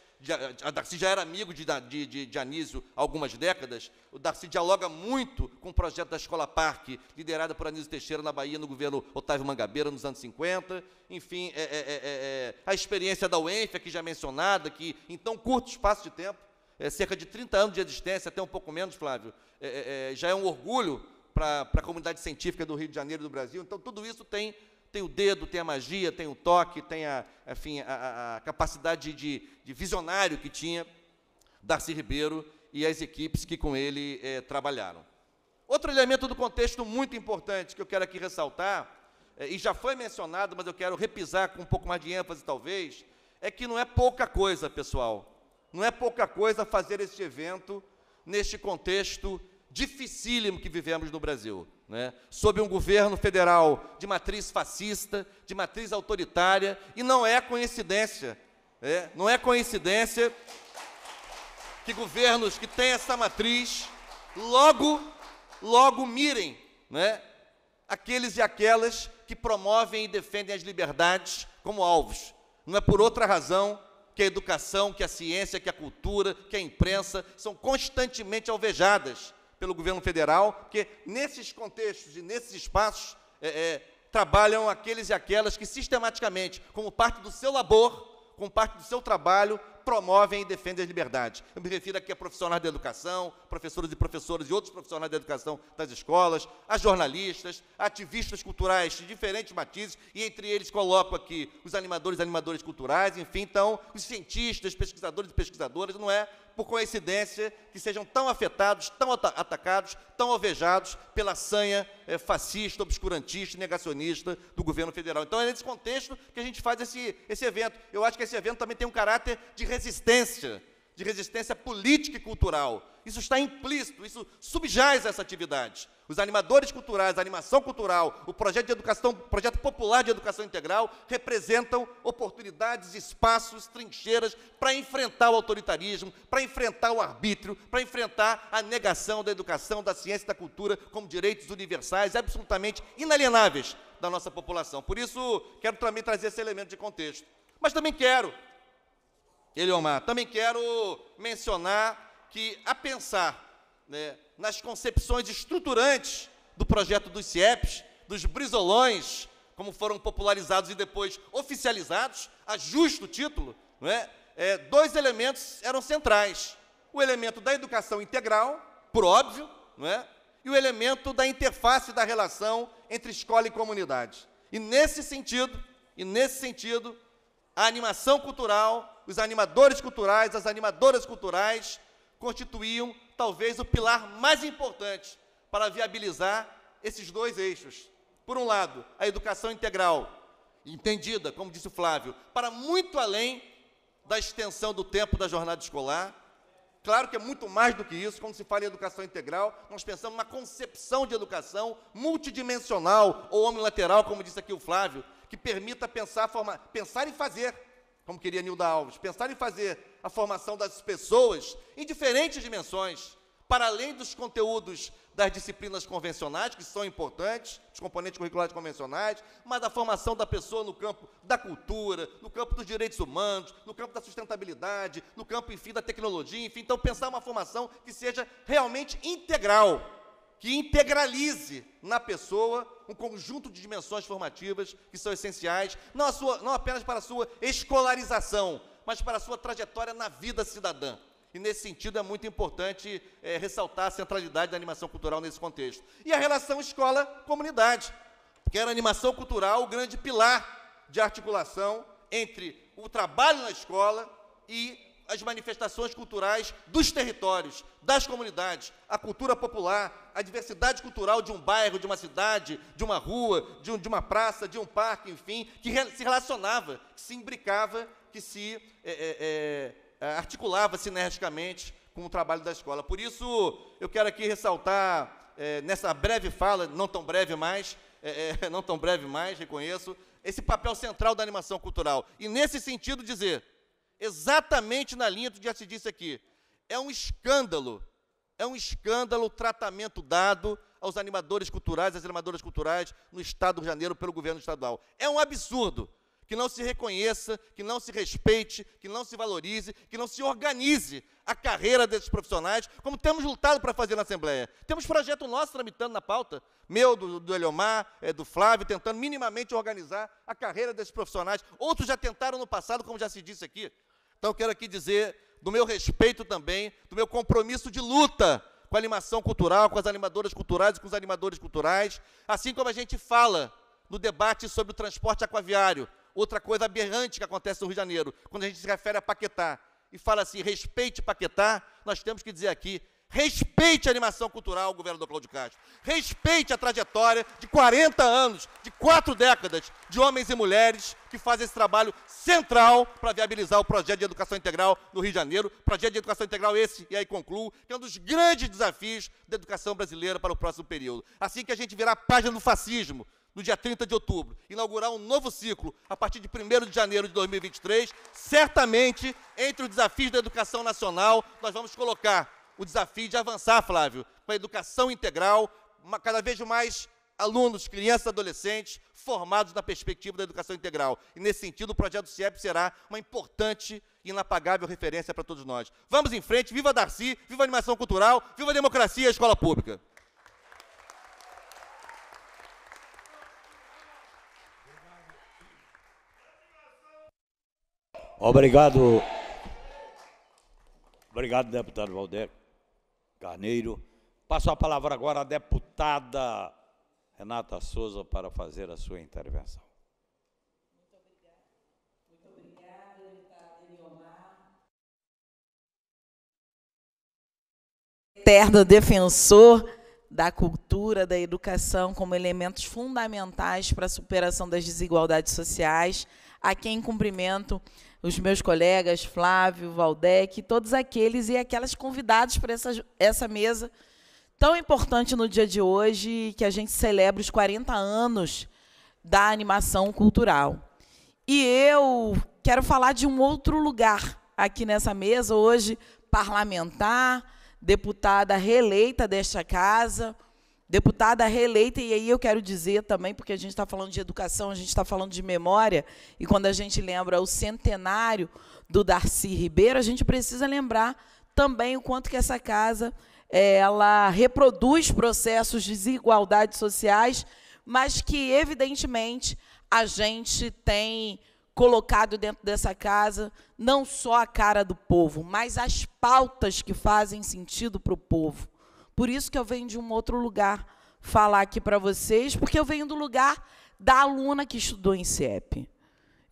a Darcy já era amigo de, de, de, de Anísio há algumas décadas. O Darcy dialoga muito com o projeto da Escola Parque, liderada por Anísio Teixeira na Bahia, no governo Otávio Mangabeira, nos anos 50. Enfim, é é, é, é, é, a experiência da UENF, aqui já é mencionada, que em tão curto espaço de tempo é, cerca de 30 anos de existência, até um pouco menos, Flávio, é, é, é já é um orgulho para a comunidade científica do Rio de Janeiro e do Brasil. Então, tudo isso tem, tem o dedo, tem a magia, tem o toque, tem a, enfim, a, a capacidade de, de, visionário que tinha Darcy Ribeiro e as equipes que com ele é, trabalharam. Outro elemento do contexto muito importante que eu quero aqui ressaltar, e já foi mencionado, mas eu quero repisar com um pouco mais de ênfase, talvez, é que não é pouca coisa, pessoal, não é pouca coisa fazer este evento neste contexto dificílimo que vivemos no Brasil, né? sob um governo federal de matriz fascista, de matriz autoritária, e não é coincidência, é, não é coincidência que governos que têm essa matriz logo, logo mirem né? aqueles e aquelas que promovem e defendem as liberdades como alvos. Não é por outra razão que a educação, que a ciência, que a cultura, que a imprensa são constantemente alvejadas pelo governo federal, porque nesses contextos e nesses espaços é, é, trabalham aqueles e aquelas que sistematicamente, como parte do seu labor, como parte do seu trabalho, promovem e defendem as liberdades. Eu me refiro aqui a profissionais da educação, professores e professoras e outros profissionais da educação das escolas, a jornalistas, ativistas culturais de diferentes matizes, e entre eles coloco aqui os animadores e animadores culturais, enfim, então, os cientistas, pesquisadores e pesquisadoras, não é? por coincidência, que sejam tão afetados, tão atacados, tão alvejados pela sanha é, fascista, obscurantista e negacionista do governo federal. Então é nesse contexto que a gente faz esse, esse evento. Eu acho que esse evento também tem um caráter de resistência de resistência política e cultural. Isso está implícito, isso subjaz a essa atividade. Os animadores culturais, a animação cultural, o projeto de educação, projeto popular de educação integral representam oportunidades, espaços, trincheiras para enfrentar o autoritarismo, para enfrentar o arbítrio, para enfrentar a negação da educação, da ciência e da cultura como direitos universais absolutamente inalienáveis da nossa população. Por isso, quero também trazer esse elemento de contexto. Mas também quero Eliomar. É Também quero mencionar que, a pensar né, nas concepções estruturantes do projeto dos CIEPs, dos brisolões, como foram popularizados e depois oficializados, a justo título, não é? é dois elementos eram centrais. O elemento da educação integral, por óbvio, não é? e o elemento da interface da relação entre escola e comunidade. E nesse sentido, e nesse sentido, a animação cultural os animadores culturais, as animadoras culturais, constituíam talvez o pilar mais importante para viabilizar esses dois eixos. Por um lado, a educação integral, entendida, como disse o Flávio, para muito além da extensão do tempo da jornada escolar. Claro que é muito mais do que isso, quando se fala em educação integral, nós pensamos uma concepção de educação multidimensional ou omnilateral, como disse aqui o Flávio, que permita pensar, e pensar fazer, como queria Nilda Alves, pensar em fazer a formação das pessoas em diferentes dimensões, para além dos conteúdos das disciplinas convencionais, que são importantes, os componentes curriculares convencionais, mas a formação da pessoa no campo da cultura, no campo dos direitos humanos, no campo da sustentabilidade, no campo, enfim, da tecnologia, enfim. Então, pensar uma formação que seja realmente integral, que integralize na pessoa um conjunto de dimensões formativas que são essenciais, não, sua, não apenas para a sua escolarização, mas para a sua trajetória na vida cidadã. E nesse sentido é muito importante é, ressaltar a centralidade da animação cultural nesse contexto. E a relação escola-comunidade, que era a animação cultural o grande pilar de articulação entre o trabalho na escola e as manifestações culturais dos territórios, das comunidades, a cultura popular, a diversidade cultural de um bairro, de uma cidade, de uma rua, de, um, de uma praça, de um parque, enfim, que re se relacionava, que se imbricava, que se é, é, é, é articulava sinergicamente com o trabalho da escola. Por isso, eu quero aqui ressaltar, é, nessa breve fala, não tão breve mais, é, não tão breve mais, reconheço, esse papel central da animação cultural. E, nesse sentido, dizer exatamente na linha do que já se disse aqui. É um escândalo, é um escândalo o tratamento dado aos animadores culturais, às animadoras culturais no Estado do Rio de Janeiro pelo governo estadual. É um absurdo que não se reconheça, que não se respeite, que não se valorize, que não se organize a carreira desses profissionais, como temos lutado para fazer na Assembleia. Temos projeto nosso tramitando na pauta, meu, do, do Eliomar, é, do Flávio, tentando minimamente organizar a carreira desses profissionais. Outros já tentaram no passado, como já se disse aqui. Então eu quero aqui dizer do meu respeito também, do meu compromisso de luta com a animação cultural, com as animadoras culturais e com os animadores culturais, assim como a gente fala no debate sobre o transporte aquaviário, outra coisa aberrante que acontece no Rio de Janeiro, quando a gente se refere a Paquetá e fala assim, respeite Paquetá, nós temos que dizer aqui, Respeite a animação cultural, governador Cláudio Castro. Respeite a trajetória de 40 anos, de quatro décadas, de homens e mulheres que fazem esse trabalho central para viabilizar o projeto de educação integral no Rio de Janeiro. Projeto de educação integral esse, e aí concluo, que é um dos grandes desafios da educação brasileira para o próximo período. Assim que a gente virar a página do fascismo, no dia 30 de outubro, inaugurar um novo ciclo a partir de 1 de janeiro de 2023, certamente, entre os desafios da educação nacional, nós vamos colocar o desafio de avançar, Flávio, com a educação integral, uma, cada vez mais alunos, crianças, adolescentes, formados na perspectiva da educação integral. E, nesse sentido, o projeto CIEP será uma importante e inapagável referência para todos nós. Vamos em frente, viva Darcy, viva a animação cultural, viva a democracia e a escola pública. Obrigado. Obrigado, deputado Valdeiro. Carneiro. Passo a palavra agora à deputada Renata Souza para fazer a sua intervenção. Muito obrigada, Muito obrigada deputada Eliomar. Eterno defensor da cultura, da educação como elementos fundamentais para a superação das desigualdades sociais, a quem cumprimento os meus colegas, Flávio, Valdec, todos aqueles e aquelas convidados para essa, essa mesa tão importante no dia de hoje, que a gente celebra os 40 anos da animação cultural. E eu quero falar de um outro lugar aqui nessa mesa hoje, parlamentar, deputada reeleita desta casa, deputada reeleita, e aí eu quero dizer também, porque a gente está falando de educação, a gente está falando de memória, e quando a gente lembra o centenário do Darcy Ribeiro, a gente precisa lembrar também o quanto que essa casa eh, ela reproduz processos de desigualdades sociais, mas que, evidentemente, a gente tem colocado dentro dessa casa não só a cara do povo, mas as pautas que fazem sentido para o povo. Por isso que eu venho de um outro lugar falar aqui para vocês, porque eu venho do lugar da aluna que estudou em CEP.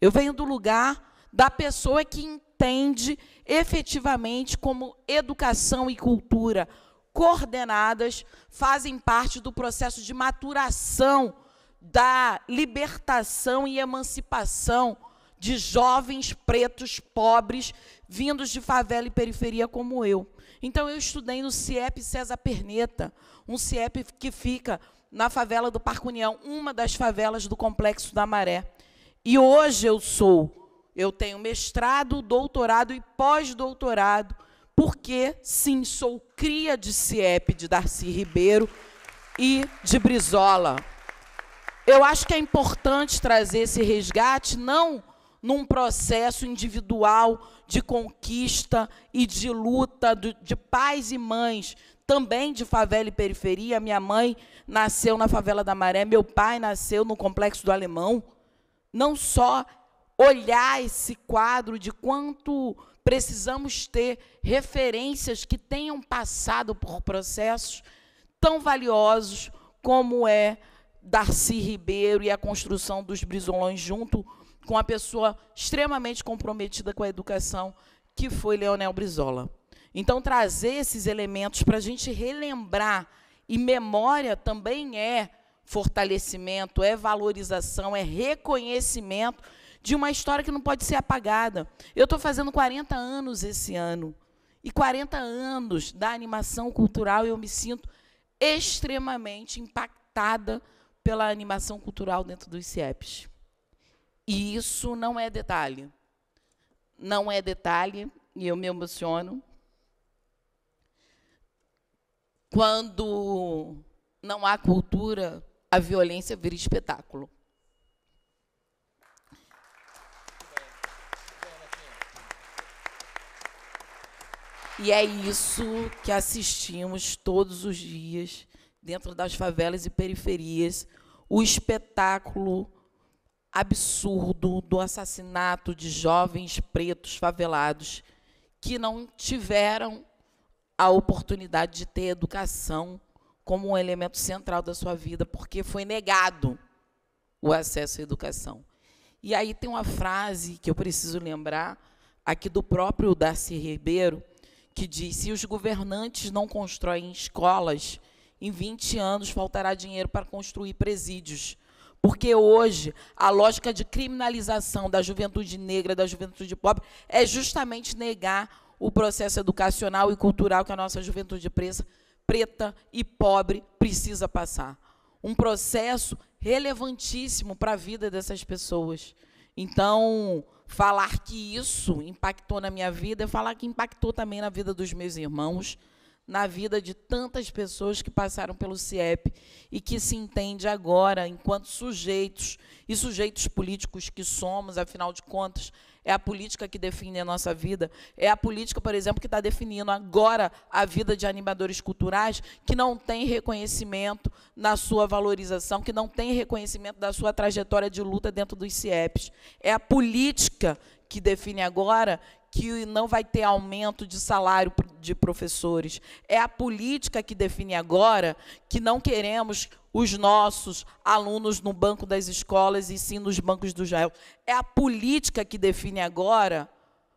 Eu venho do lugar da pessoa que entende efetivamente como educação e cultura coordenadas fazem parte do processo de maturação, da libertação e emancipação de jovens pretos pobres vindos de favela e periferia como eu. Então eu estudei no CIEP César Perneta, um CIEP que fica na favela do Parque União, uma das favelas do Complexo da Maré. E hoje eu sou, eu tenho mestrado, doutorado e pós-doutorado, porque, sim, sou cria de CIEP, de Darcy Ribeiro e de Brizola. Eu acho que é importante trazer esse resgate, não num processo individual de conquista e de luta de pais e mães, também de favela e periferia. Minha mãe nasceu na favela da Maré, meu pai nasceu no Complexo do Alemão. Não só olhar esse quadro de quanto precisamos ter referências que tenham passado por processos tão valiosos como é Darcy Ribeiro e a construção dos Brisolões junto com a pessoa extremamente comprometida com a educação, que foi Leonel Brizola. Então, trazer esses elementos para a gente relembrar, e memória também é fortalecimento, é valorização, é reconhecimento de uma história que não pode ser apagada. Eu estou fazendo 40 anos esse ano. E 40 anos da animação cultural, eu me sinto extremamente impactada pela animação cultural dentro dos CIEPs. E isso não é detalhe. Não é detalhe, e eu me emociono. Quando não há cultura, a violência vira espetáculo. E é isso que assistimos todos os dias dentro das favelas e periferias, o espetáculo absurdo do assassinato de jovens pretos favelados que não tiveram a oportunidade de ter educação como um elemento central da sua vida, porque foi negado o acesso à educação. E aí tem uma frase que eu preciso lembrar aqui do próprio Darcy Ribeiro, que diz: se os governantes não constroem escolas, em 20 anos faltará dinheiro para construir presídios. Porque hoje a lógica de criminalização da juventude negra, da juventude pobre, é justamente negar o processo educacional e cultural que a nossa juventude presa, preta e pobre precisa passar. Um processo relevantíssimo para a vida dessas pessoas. Então, falar que isso impactou na minha vida é falar que impactou também na vida dos meus irmãos, na vida de tantas pessoas que passaram pelo CIEP e que se entende agora, enquanto sujeitos e sujeitos políticos que somos, afinal de contas, é a política que define a nossa vida, é a política, por exemplo, que está definindo agora a vida de animadores culturais que não tem reconhecimento na sua valorização, que não tem reconhecimento da sua trajetória de luta dentro dos CIEPs. É a política que define agora que não vai ter aumento de salário de professores. É a política que define agora que não queremos os nossos alunos no banco das escolas e sim nos bancos do Jael. É a política que define agora,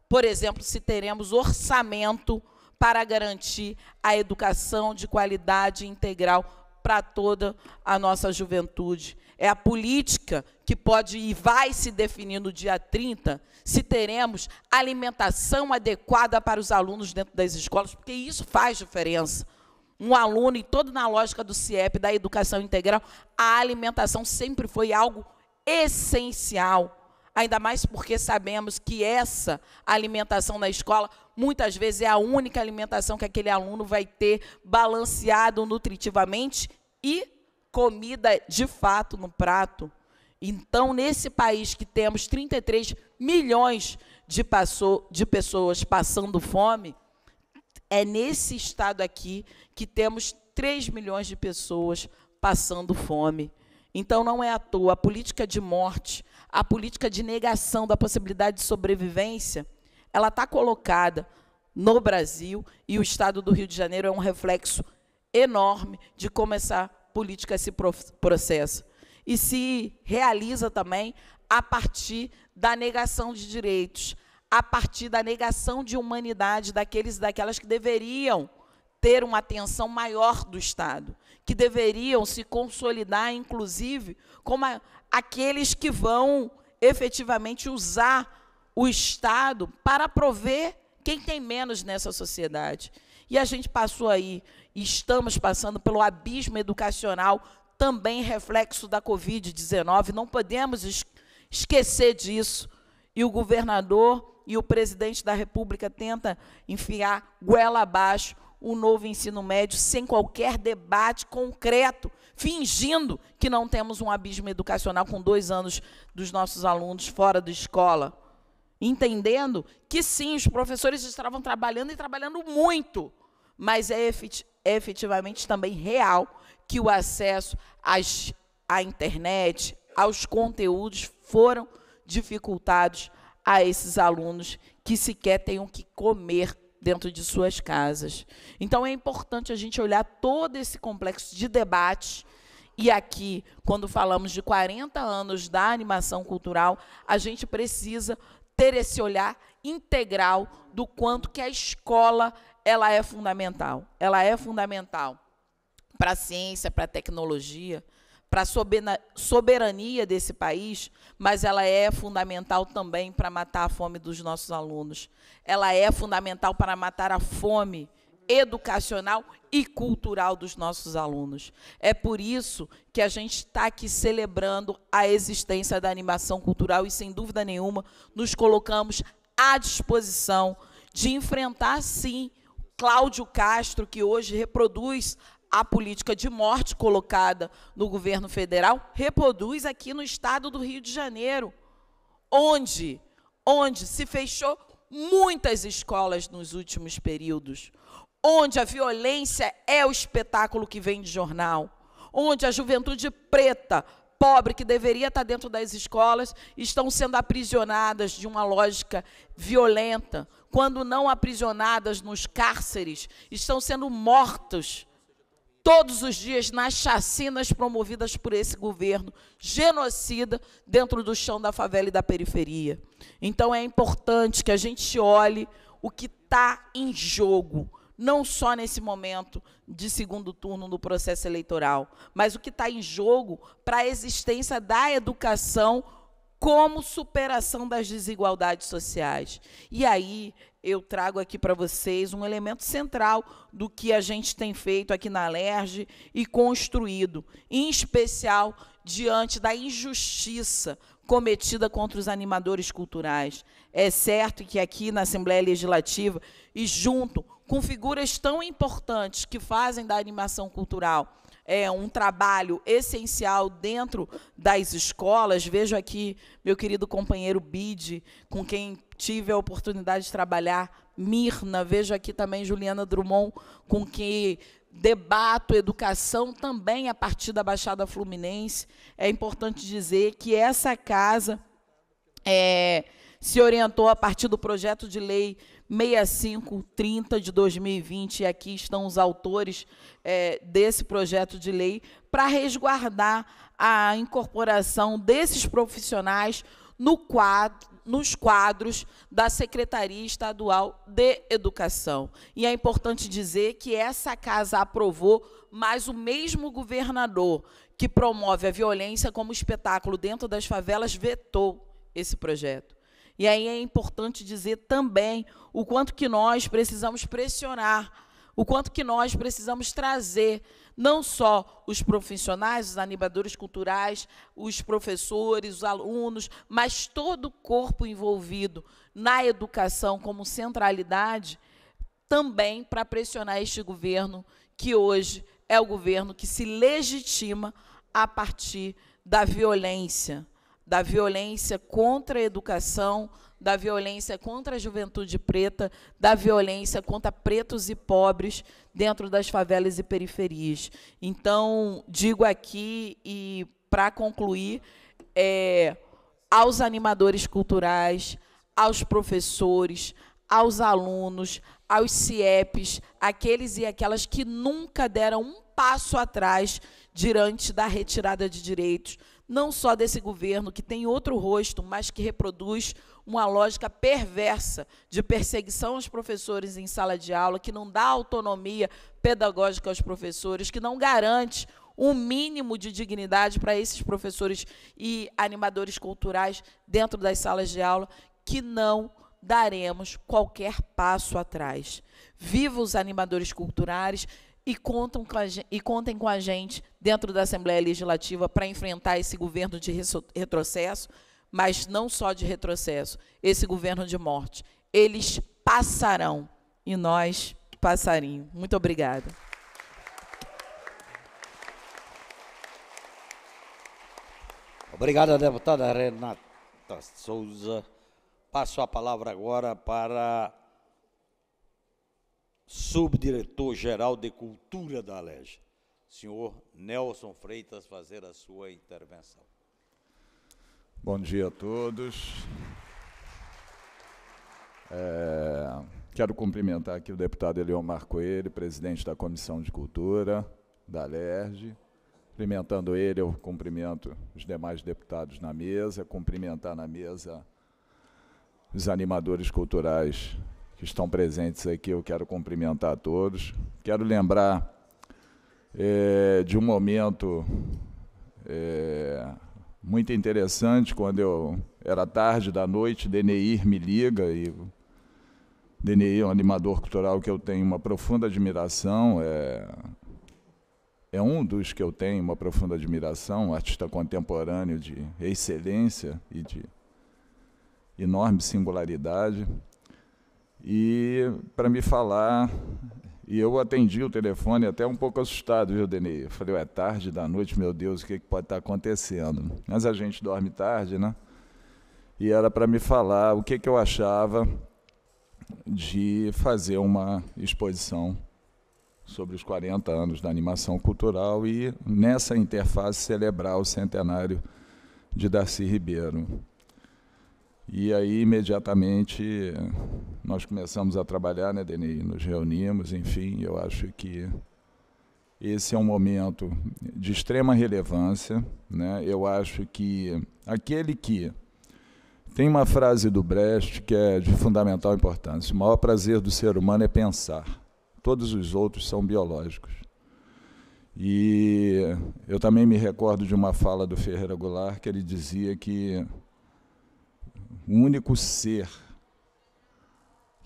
por exemplo, se teremos orçamento para garantir a educação de qualidade integral para toda a nossa juventude. É a política que pode e vai se definir no dia 30, se teremos alimentação adequada para os alunos dentro das escolas, porque isso faz diferença. Um aluno, e todo na lógica do CIEP, da educação integral, a alimentação sempre foi algo essencial. Ainda mais porque sabemos que essa alimentação na escola muitas vezes é a única alimentação que aquele aluno vai ter balanceado nutritivamente e comida de fato no prato. Então, nesse país que temos 33 milhões de, de pessoas passando fome, é nesse estado aqui que temos 3 milhões de pessoas passando fome. Então, não é à toa a política de morte, a política de negação da possibilidade de sobrevivência, ela está colocada no Brasil e o estado do Rio de Janeiro é um reflexo enorme de como essa política se processa e se realiza também a partir da negação de direitos, a partir da negação de humanidade daqueles daquelas que deveriam ter uma atenção maior do Estado, que deveriam se consolidar, inclusive, como a, aqueles que vão efetivamente usar o Estado para prover quem tem menos nessa sociedade. E a gente passou aí, estamos passando pelo abismo educacional também reflexo da Covid-19. Não podemos esquecer disso. E o governador e o presidente da República tenta enfiar goela abaixo o novo ensino médio sem qualquer debate concreto, fingindo que não temos um abismo educacional com dois anos dos nossos alunos fora da escola. Entendendo que sim, os professores estavam trabalhando e trabalhando muito, mas é, é efetivamente também real que o acesso às, à internet, aos conteúdos foram dificultados a esses alunos que sequer tenham que comer dentro de suas casas. Então é importante a gente olhar todo esse complexo de debates e aqui, quando falamos de 40 anos da animação cultural, a gente precisa ter esse olhar integral do quanto que a escola ela é fundamental. Ela é fundamental para a ciência, para a tecnologia, para a soberania desse país, mas ela é fundamental também para matar a fome dos nossos alunos. Ela é fundamental para matar a fome educacional e cultural dos nossos alunos. É por isso que a gente está aqui celebrando a existência da animação cultural e, sem dúvida nenhuma, nos colocamos à disposição de enfrentar, sim, Cláudio Castro, que hoje reproduz a política de morte colocada no governo federal reproduz aqui no estado do Rio de Janeiro, onde, onde se fechou muitas escolas nos últimos períodos, onde a violência é o espetáculo que vem de jornal, onde a juventude preta, pobre, que deveria estar dentro das escolas, estão sendo aprisionadas de uma lógica violenta, quando não aprisionadas nos cárceres, estão sendo mortos todos os dias nas chacinas promovidas por esse governo genocida dentro do chão da favela e da periferia. Então é importante que a gente olhe o que está em jogo, não só nesse momento de segundo turno no processo eleitoral, mas o que está em jogo para a existência da educação como superação das desigualdades sociais. E aí eu trago aqui para vocês um elemento central do que a gente tem feito aqui na Alerj e construído, em especial diante da injustiça cometida contra os animadores culturais. É certo que aqui na Assembleia Legislativa e junto com figuras tão importantes que fazem da animação cultural é, um trabalho essencial dentro das escolas. Vejo aqui meu querido companheiro Bid, com quem tive a oportunidade de trabalhar Mirna, vejo aqui também Juliana Drummond, com que debato educação também a partir da Baixada Fluminense. É importante dizer que essa casa é, se orientou a partir do projeto de lei 6530 de 2020, e aqui estão os autores é, desse projeto de lei, para resguardar a incorporação desses profissionais no quadro, nos quadros da Secretaria Estadual de Educação. E é importante dizer que essa casa aprovou, mas o mesmo governador que promove a violência como espetáculo dentro das favelas vetou esse projeto. E aí é importante dizer também o quanto que nós precisamos pressionar, o quanto que nós precisamos trazer não só os profissionais, os animadores culturais, os professores, os alunos, mas todo o corpo envolvido na educação como centralidade, também para pressionar este governo, que hoje é o governo que se legitima a partir da violência da violência contra a educação, da violência contra a juventude preta, da violência contra pretos e pobres dentro das favelas e periferias. Então, digo aqui, e para concluir, é, aos animadores culturais, aos professores, aos alunos, aos CIEPs, aqueles e aquelas que nunca deram um passo atrás diante da retirada de direitos não só desse governo que tem outro rosto, mas que reproduz uma lógica perversa de perseguição aos professores em sala de aula, que não dá autonomia pedagógica aos professores, que não garante um mínimo de dignidade para esses professores e animadores culturais dentro das salas de aula, que não daremos qualquer passo atrás. Viva os animadores culturais, e, contam com a e contem com a gente dentro da Assembleia Legislativa para enfrentar esse governo de retrocesso, mas não só de retrocesso, esse governo de morte. Eles passarão e nós, passarinho. Muito obrigada. Obrigada, deputada Renata Souza. Passo a palavra agora para subdiretor-geral de Cultura da Alerj. Senhor Nelson Freitas, fazer a sua intervenção. Bom dia a todos. É, quero cumprimentar aqui o deputado Eliomar Coelho, presidente da Comissão de Cultura da Alerj. Cumprimentando ele, eu cumprimento os demais deputados na mesa, cumprimentar na mesa os animadores culturais que estão presentes aqui, eu quero cumprimentar a todos. Quero lembrar é, de um momento é, muito interessante, quando eu era tarde da noite, Deneir me liga e Deneir é um animador cultural que eu tenho uma profunda admiração, é, é um dos que eu tenho uma profunda admiração, um artista contemporâneo de excelência e de enorme singularidade e para me falar. E eu atendi o telefone até um pouco assustado, viu, Denei? Eu falei, é tarde da noite, meu Deus, o que, que pode estar tá acontecendo? Mas a gente dorme tarde, né? E era para me falar o que, que eu achava de fazer uma exposição sobre os 40 anos da animação cultural e, nessa interface, celebrar o centenário de Darcy Ribeiro. E aí, imediatamente, nós começamos a trabalhar, né, Deni? Nos reunimos, enfim, eu acho que esse é um momento de extrema relevância. Né? Eu acho que aquele que. Tem uma frase do Brecht que é de fundamental importância: o maior prazer do ser humano é pensar, todos os outros são biológicos. E eu também me recordo de uma fala do Ferreira Goulart que ele dizia que o único ser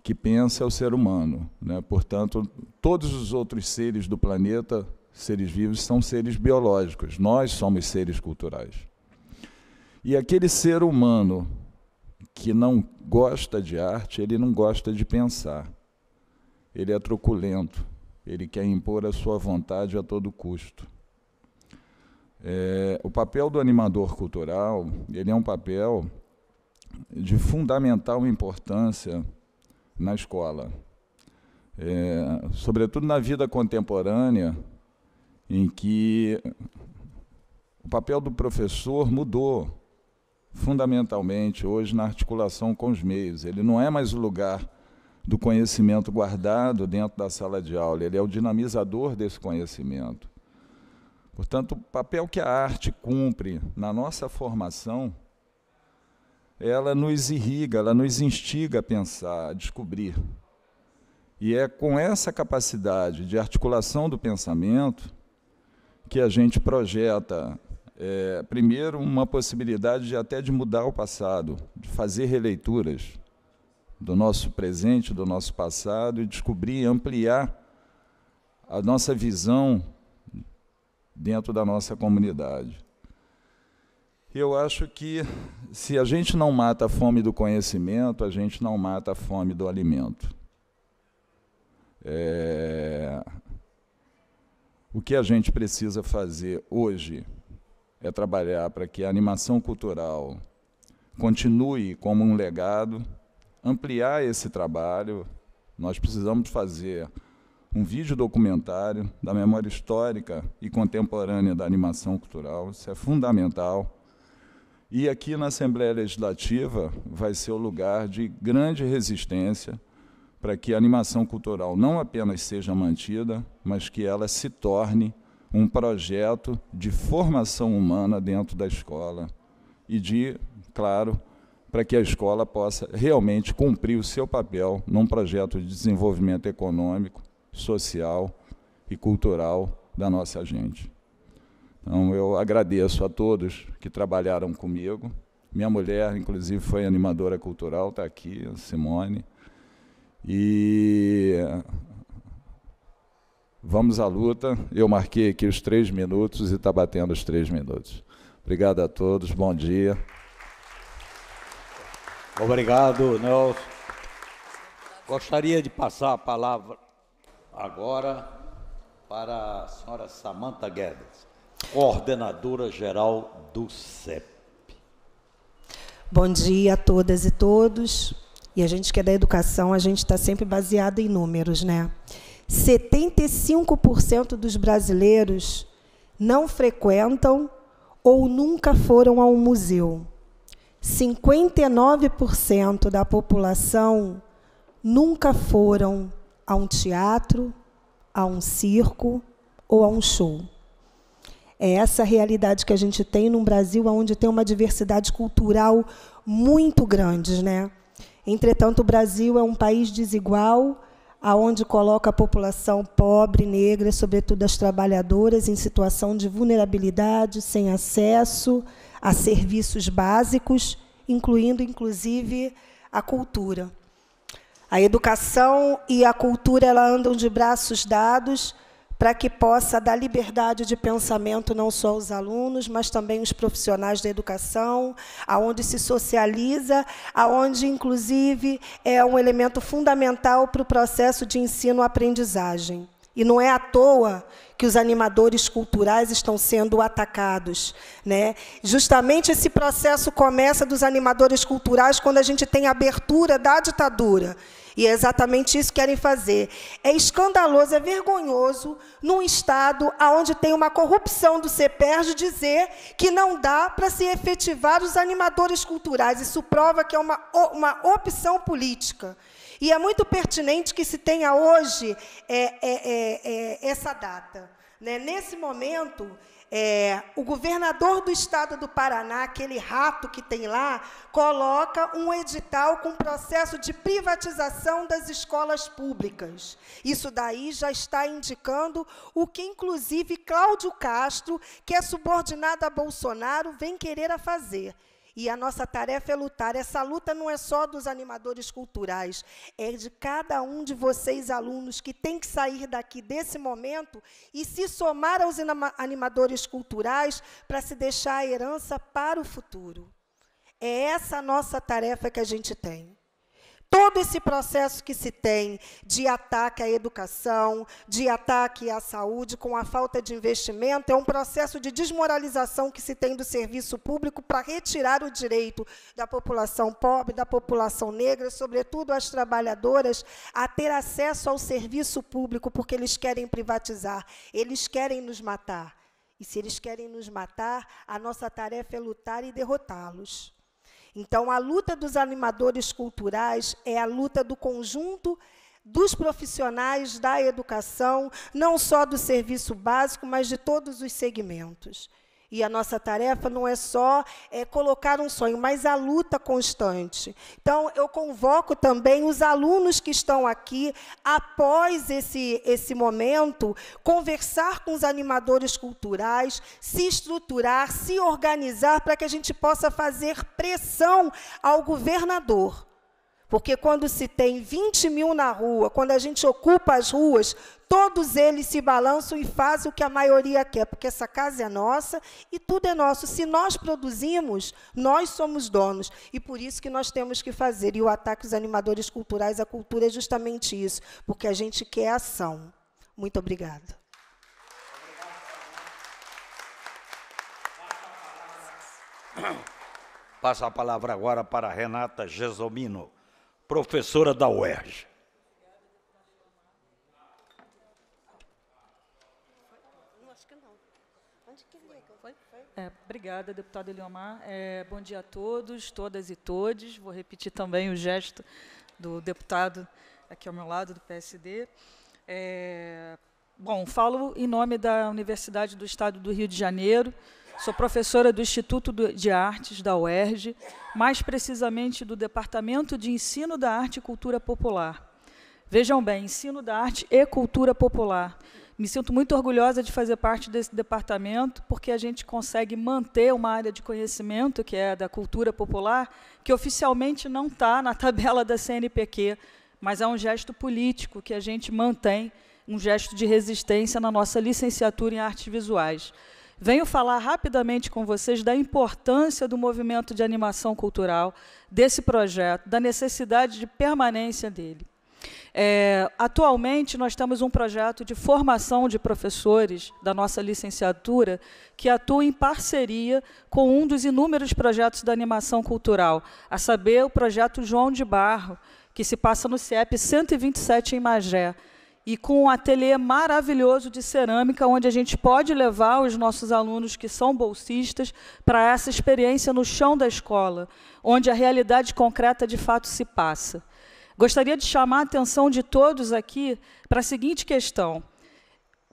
que pensa é o ser humano. Né? Portanto, todos os outros seres do planeta, seres vivos, são seres biológicos. Nós somos seres culturais. E aquele ser humano que não gosta de arte, ele não gosta de pensar. Ele é truculento. Ele quer impor a sua vontade a todo custo. É, o papel do animador cultural, ele é um papel de fundamental importância na escola, é, sobretudo na vida contemporânea, em que o papel do professor mudou fundamentalmente hoje na articulação com os meios. Ele não é mais o lugar do conhecimento guardado dentro da sala de aula, ele é o dinamizador desse conhecimento. Portanto, o papel que a arte cumpre na nossa formação ela nos irriga, ela nos instiga a pensar, a descobrir. E é com essa capacidade de articulação do pensamento que a gente projeta, é, primeiro, uma possibilidade de até de mudar o passado, de fazer releituras do nosso presente, do nosso passado e descobrir, ampliar a nossa visão dentro da nossa comunidade. Eu acho que se a gente não mata a fome do conhecimento, a gente não mata a fome do alimento. É... O que a gente precisa fazer hoje é trabalhar para que a animação cultural continue como um legado, ampliar esse trabalho. Nós precisamos fazer um vídeo documentário da memória histórica e contemporânea da animação cultural, isso é fundamental e aqui na Assembleia Legislativa vai ser o lugar de grande resistência para que a animação cultural não apenas seja mantida, mas que ela se torne um projeto de formação humana dentro da escola e de, claro, para que a escola possa realmente cumprir o seu papel num projeto de desenvolvimento econômico, social e cultural da nossa gente. Então, eu agradeço a todos que trabalharam comigo. Minha mulher, inclusive, foi animadora cultural, está aqui, a Simone. E vamos à luta. Eu marquei aqui os três minutos e está batendo os três minutos. Obrigado a todos, bom dia. Obrigado, Nelson. Gostaria de passar a palavra agora para a senhora Samanta Guedes coordenadora geral do CEP. Bom dia a todas e todos. E a gente que é da educação, a gente está sempre baseado em números, né? 75% dos brasileiros não frequentam ou nunca foram a um museu. 59% da população nunca foram a um teatro, a um circo ou a um show. É essa realidade que a gente tem num Brasil onde tem uma diversidade cultural muito grande, né? Entretanto, o Brasil é um país desigual, aonde coloca a população pobre, negra, sobretudo as trabalhadoras, em situação de vulnerabilidade, sem acesso a serviços básicos, incluindo, inclusive, a cultura. A educação e a cultura ela andam de braços dados para que possa dar liberdade de pensamento não só aos alunos, mas também os profissionais da educação, aonde se socializa, aonde inclusive é um elemento fundamental para o processo de ensino-aprendizagem. E não é à toa que os animadores culturais estão sendo atacados. Né? Justamente esse processo começa dos animadores culturais quando a gente tem a abertura da ditadura. E é exatamente isso que querem fazer. É escandaloso, é vergonhoso, num Estado onde tem uma corrupção do CEPERJ, dizer que não dá para se efetivar os animadores culturais. Isso prova que é uma, uma opção política. E é muito pertinente que se tenha hoje é, é, é, é essa data. Né? Nesse momento é, o governador do estado do Paraná, aquele rato que tem lá, coloca um edital com processo de privatização das escolas públicas. Isso daí já está indicando o que, inclusive, Cláudio Castro, que é subordinado a Bolsonaro, vem querer a fazer. E a nossa tarefa é lutar. Essa luta não é só dos animadores culturais, é de cada um de vocês, alunos, que tem que sair daqui desse momento e se somar aos animadores culturais para se deixar a herança para o futuro. É essa a nossa tarefa que a gente tem todo esse processo que se tem de ataque à educação, de ataque à saúde, com a falta de investimento, é um processo de desmoralização que se tem do serviço público para retirar o direito da população pobre, da população negra, sobretudo as trabalhadoras, a ter acesso ao serviço público, porque eles querem privatizar, eles querem nos matar. E se eles querem nos matar, a nossa tarefa é lutar e derrotá-los. Então, a luta dos animadores culturais é a luta do conjunto dos profissionais da educação, não só do serviço básico, mas de todos os segmentos. E a nossa tarefa não é só é, colocar um sonho, mas a luta constante. Então, eu convoco também os alunos que estão aqui, após esse, esse momento, conversar com os animadores culturais, se estruturar, se organizar, para que a gente possa fazer pressão ao governador porque quando se tem 20 mil na rua, quando a gente ocupa as ruas, todos eles se balançam e fazem o que a maioria quer, porque essa casa é nossa e tudo é nosso. Se nós produzimos, nós somos donos. E por isso que nós temos que fazer. E o ataque aos animadores culturais à cultura é justamente isso, porque a gente quer ação. Muito obrigada. Passa a palavra agora para Renata Gesomino professora da UERJ. É, obrigada, deputado Eliomar. É, bom dia a todos, todas e todes. Vou repetir também o gesto do deputado aqui ao meu lado, do PSD. É, bom, falo em nome da Universidade do Estado do Rio de Janeiro, Sou professora do Instituto de Artes da UERJ, mais precisamente do Departamento de Ensino da Arte e Cultura Popular. Vejam bem, Ensino da Arte e Cultura Popular. Me sinto muito orgulhosa de fazer parte desse departamento, porque a gente consegue manter uma área de conhecimento, que é a da cultura popular, que oficialmente não está na tabela da CNPq, mas é um gesto político que a gente mantém, um gesto de resistência na nossa licenciatura em artes visuais venho falar rapidamente com vocês da importância do movimento de animação cultural, desse projeto, da necessidade de permanência dele. É, atualmente, nós temos um projeto de formação de professores da nossa licenciatura que atua em parceria com um dos inúmeros projetos da animação cultural, a saber, o projeto João de Barro, que se passa no CIEP 127 em Magé, e com um ateliê maravilhoso de cerâmica, onde a gente pode levar os nossos alunos que são bolsistas para essa experiência no chão da escola, onde a realidade concreta de fato se passa. Gostaria de chamar a atenção de todos aqui para a seguinte questão: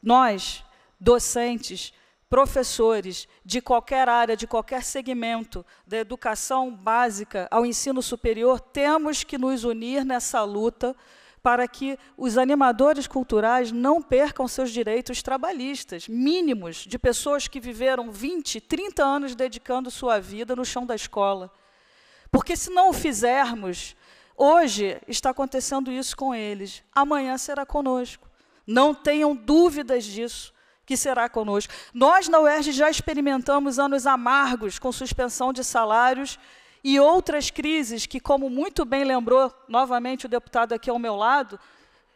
nós, docentes, professores de qualquer área, de qualquer segmento, da educação básica ao ensino superior, temos que nos unir nessa luta para que os animadores culturais não percam seus direitos trabalhistas, mínimos, de pessoas que viveram 20, 30 anos dedicando sua vida no chão da escola. Porque se não o fizermos, hoje está acontecendo isso com eles, amanhã será conosco. Não tenham dúvidas disso, que será conosco. Nós, na UERJ, já experimentamos anos amargos com suspensão de salários e outras crises que, como muito bem lembrou novamente o deputado aqui ao meu lado,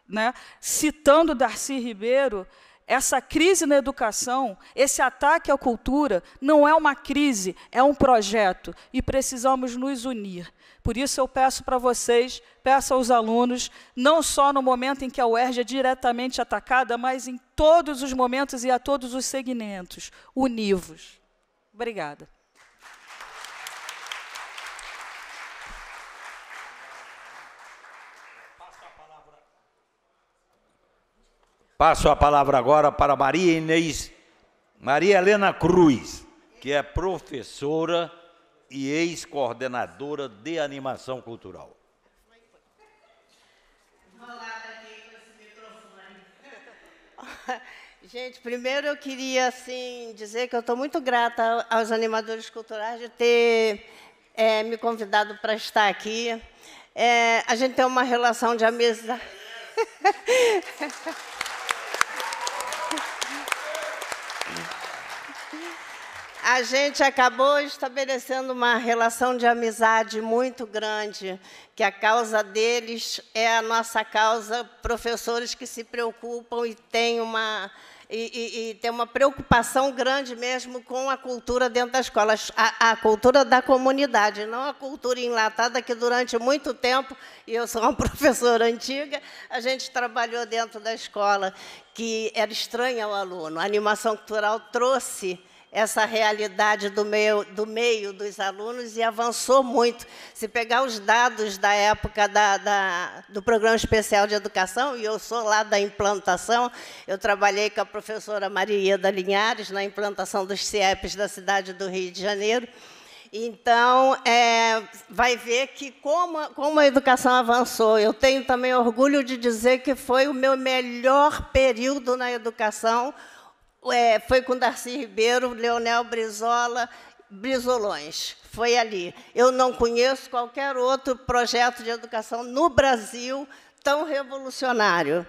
né, citando Darcy Ribeiro, essa crise na educação, esse ataque à cultura, não é uma crise, é um projeto e precisamos nos unir. Por isso eu peço para vocês, peço aos alunos, não só no momento em que a UERJ é diretamente atacada, mas em todos os momentos e a todos os segmentos, univos. Obrigada. Passo a palavra agora para Maria Inês, Maria Helena Cruz, que é professora e ex-coordenadora de animação cultural. Gente, primeiro eu queria assim dizer que eu estou muito grata aos animadores culturais de ter é, me convidado para estar aqui. É, a gente tem uma relação de amizade. a gente acabou estabelecendo uma relação de amizade muito grande, que a causa deles é a nossa causa, professores que se preocupam e têm uma e, e, e, tem uma preocupação grande mesmo com a cultura dentro das escolas, a, a, cultura da comunidade, não a cultura enlatada que durante muito tempo, e eu sou uma professora antiga, a gente trabalhou dentro da escola, que era estranha ao aluno. A animação cultural trouxe essa realidade do meio, do meio dos alunos e avançou muito. Se pegar os dados da época da, da, do Programa Especial de Educação, e eu sou lá da implantação, eu trabalhei com a professora Maria da Linhares na implantação dos CIEPs da cidade do Rio de Janeiro. Então, é, vai ver que como, como a educação avançou. Eu tenho também orgulho de dizer que foi o meu melhor período na educação, é, foi com Darcy Ribeiro, Leonel Brizola, Brizolões. Foi ali. Eu não conheço qualquer outro projeto de educação no Brasil tão revolucionário.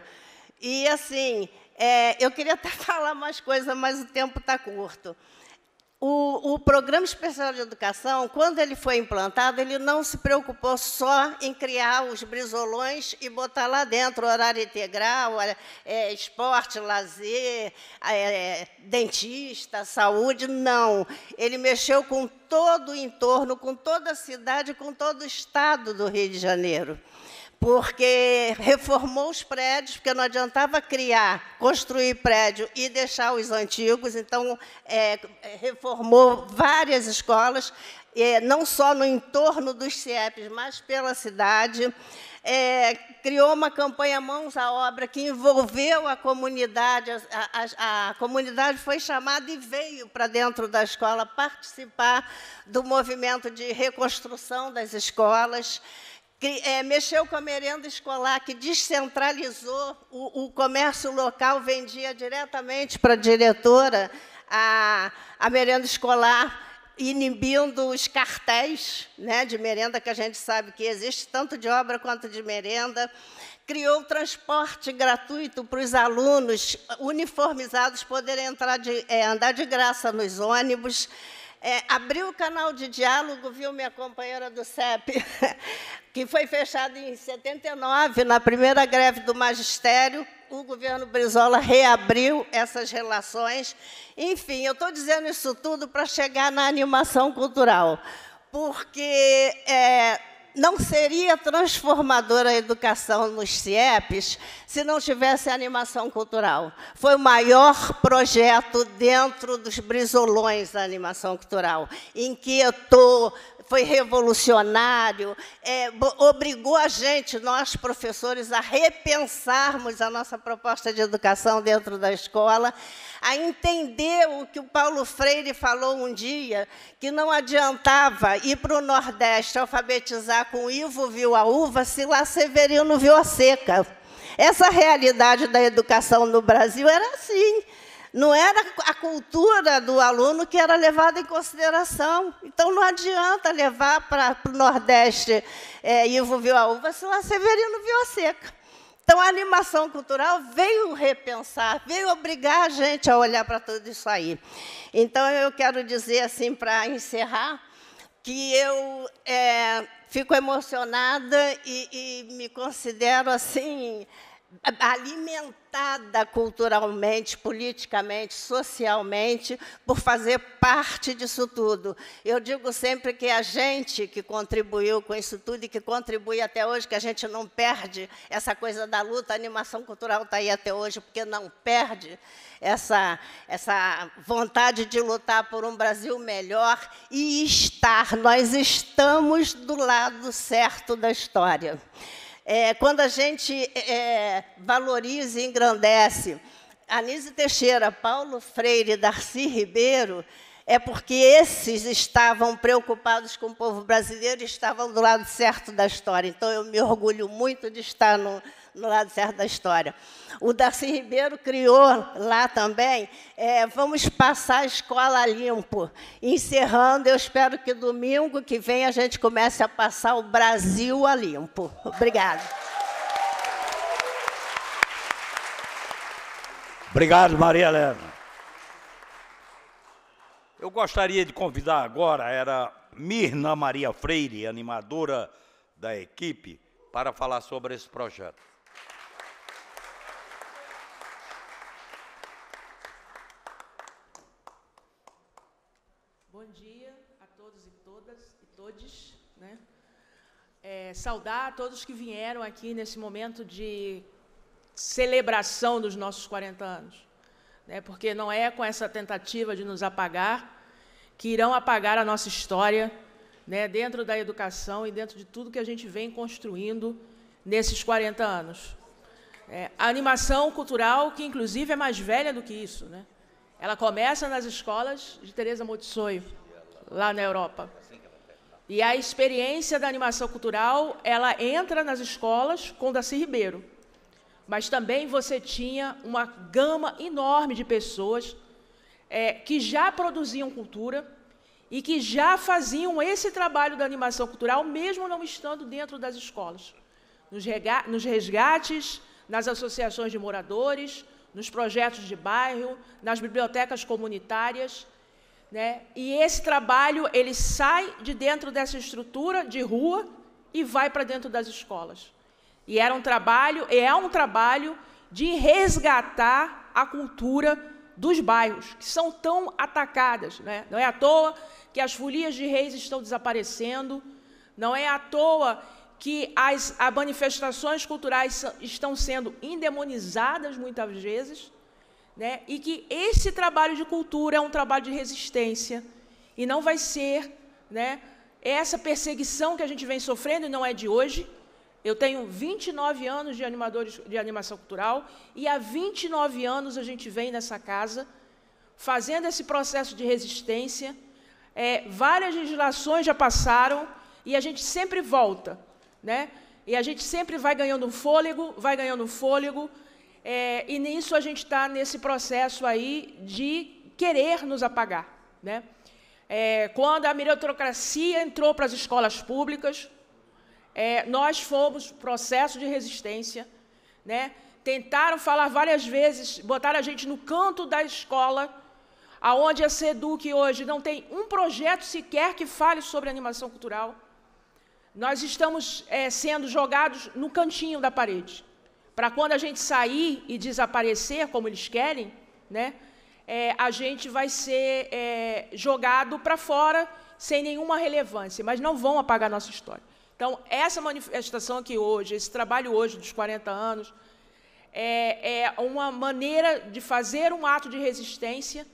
E, assim, é, eu queria até falar mais coisa, mas o tempo está curto. O, o, Programa Especial de Educação, quando ele foi implantado, ele não se preocupou só em criar os brisolões e botar lá dentro horário integral, é, é esporte, lazer, é, é, dentista, saúde, não. Ele mexeu com todo o entorno, com toda a cidade, com todo o estado do Rio de Janeiro porque reformou os prédios, porque não adiantava criar, construir prédio e deixar os antigos, então é, reformou várias escolas, é, não só no entorno dos CIEPs, mas pela cidade. É, criou uma campanha Mãos à Obra que envolveu a comunidade. A, a, a comunidade foi chamada e veio para dentro da escola participar do movimento de reconstrução das escolas é, mexeu com a merenda escolar, que descentralizou o, o comércio local, vendia diretamente para a diretora a, a merenda escolar inibindo os cartéis né, de merenda, que a gente sabe que existe, tanto de obra quanto de merenda. Criou transporte gratuito para os alunos uniformizados poderem entrar de, é, andar de graça nos ônibus é, abriu o canal de diálogo, viu minha companheira do CEP, que foi fechado em 79, na primeira greve do magistério, o governo Brizola reabriu essas relações. Enfim, eu estou dizendo isso tudo para chegar na animação cultural, porque é, não seria transformadora a educação nos CIEPs se não tivesse animação cultural. Foi o maior projeto dentro dos brisolões da animação cultural. Inquietou, foi revolucionário, é, obrigou a gente, nós professores, a repensarmos a nossa proposta de educação dentro da escola, a entender o que o Paulo Freire falou um dia, que não adiantava ir para o Nordeste alfabetizar com Ivo viu a uva se lá Severino viu a seca. Essa realidade da educação no Brasil era assim. Não era a cultura do aluno que era levada em consideração. Então, não adianta levar para o Nordeste é, Ivo a Uva se lá Severino a Seca. Então, a animação cultural veio repensar, veio obrigar a gente a olhar para tudo isso aí. Então, eu quero dizer, assim, para encerrar, que eu é, fico emocionada e, e me considero, assim, alimentada afetada culturalmente, politicamente, socialmente, por fazer parte disso tudo. Eu digo sempre que a gente que contribuiu com isso tudo e que contribui até hoje, que a gente não perde essa coisa da luta, a animação cultural está aí até hoje, porque não perde essa, essa vontade de lutar por um Brasil melhor e estar. Nós estamos do lado certo da história. É, quando a gente é, é, valoriza e engrandece Anise Teixeira, Paulo Freire, Darcy Ribeiro, é porque esses estavam preocupados com o povo brasileiro e estavam do lado certo da história. Então, eu me orgulho muito de estar no, no lado certo da história. O Darcy Ribeiro criou lá também, é, vamos passar a escola limpo. Encerrando, eu espero que domingo que vem a gente comece a passar o Brasil a limpo. Obrigada. Obrigado, Maria Helena. Eu gostaria de convidar agora, era Mirna Maria Freire, animadora da equipe, para falar sobre esse projeto. é, saudar todos que vieram aqui nesse momento de celebração dos nossos 40 anos. Né? Porque não é com essa tentativa de nos apagar que irão apagar a nossa história né? dentro da educação e dentro de tudo que a gente vem construindo nesses 40 anos. É, a animação cultural, que inclusive é mais velha do que isso, né? ela começa nas escolas de Teresa Motsoio, lá na Europa. E a experiência da animação cultural, ela entra nas escolas com Daci Ribeiro. Mas também você tinha uma gama enorme de pessoas é, que já produziam cultura e que já faziam esse trabalho da animação cultural, mesmo não estando dentro das escolas. Nos, nos resgates, nas associações de moradores, nos projetos de bairro, nas bibliotecas comunitárias. Né? E esse trabalho ele sai de dentro dessa estrutura de rua e vai para dentro das escolas. E era um trabalho, e é um trabalho de resgatar a cultura dos bairros, que são tão atacadas. Né? Não é à toa que as folias de reis estão desaparecendo, não é à toa que as manifestações culturais estão sendo endemonizadas muitas vezes. Né? E que esse trabalho de cultura é um trabalho de resistência e não vai ser, né, essa perseguição que a gente vem sofrendo e não é de hoje. Eu tenho 29 anos de animadores de animação cultural e há 29 anos a gente vem nessa casa fazendo esse processo de resistência. É, várias legislações já passaram e a gente sempre volta, né? E a gente sempre vai ganhando um fôlego, vai ganhando um fôlego, é, e nisso a gente está nesse processo aí de querer nos apagar. Né? É, quando a meritocracia entrou para as escolas públicas, é, nós fomos processo de resistência. Né? Tentaram falar várias vezes, botaram a gente no canto da escola, aonde a SEDUC hoje não tem um projeto sequer que fale sobre animação cultural. Nós estamos é, sendo jogados no cantinho da parede para quando a gente sair e desaparecer, como eles querem, né, é, a gente vai ser é, jogado para fora sem nenhuma relevância, mas não vão apagar nossa história. Então, essa manifestação aqui hoje, esse trabalho hoje dos 40 anos, é, é uma maneira de fazer um ato de resistência,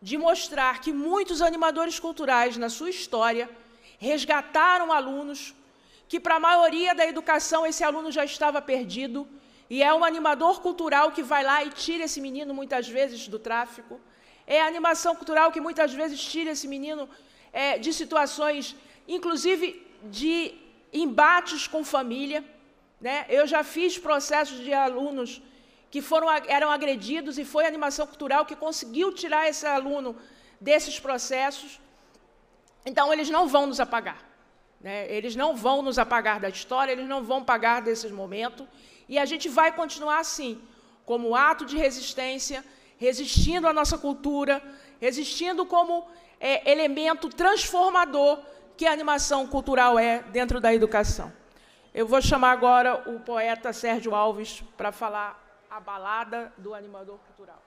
de mostrar que muitos animadores culturais, na sua história, resgataram alunos que, para a maioria da educação, esse aluno já estava perdido, e é um animador cultural que vai lá e tira esse menino, muitas vezes, do tráfico. É a animação cultural que muitas vezes tira esse menino é, de situações, inclusive de embates com família. Né? Eu já fiz processos de alunos que foram, eram agredidos e foi a animação cultural que conseguiu tirar esse aluno desses processos. Então, eles não vão nos apagar. Né? Eles não vão nos apagar da história, eles não vão pagar desses momentos. E a gente vai continuar assim, como ato de resistência, resistindo à nossa cultura, resistindo como é, elemento transformador que a animação cultural é dentro da educação. Eu vou chamar agora o poeta Sérgio Alves para falar a balada do animador cultural.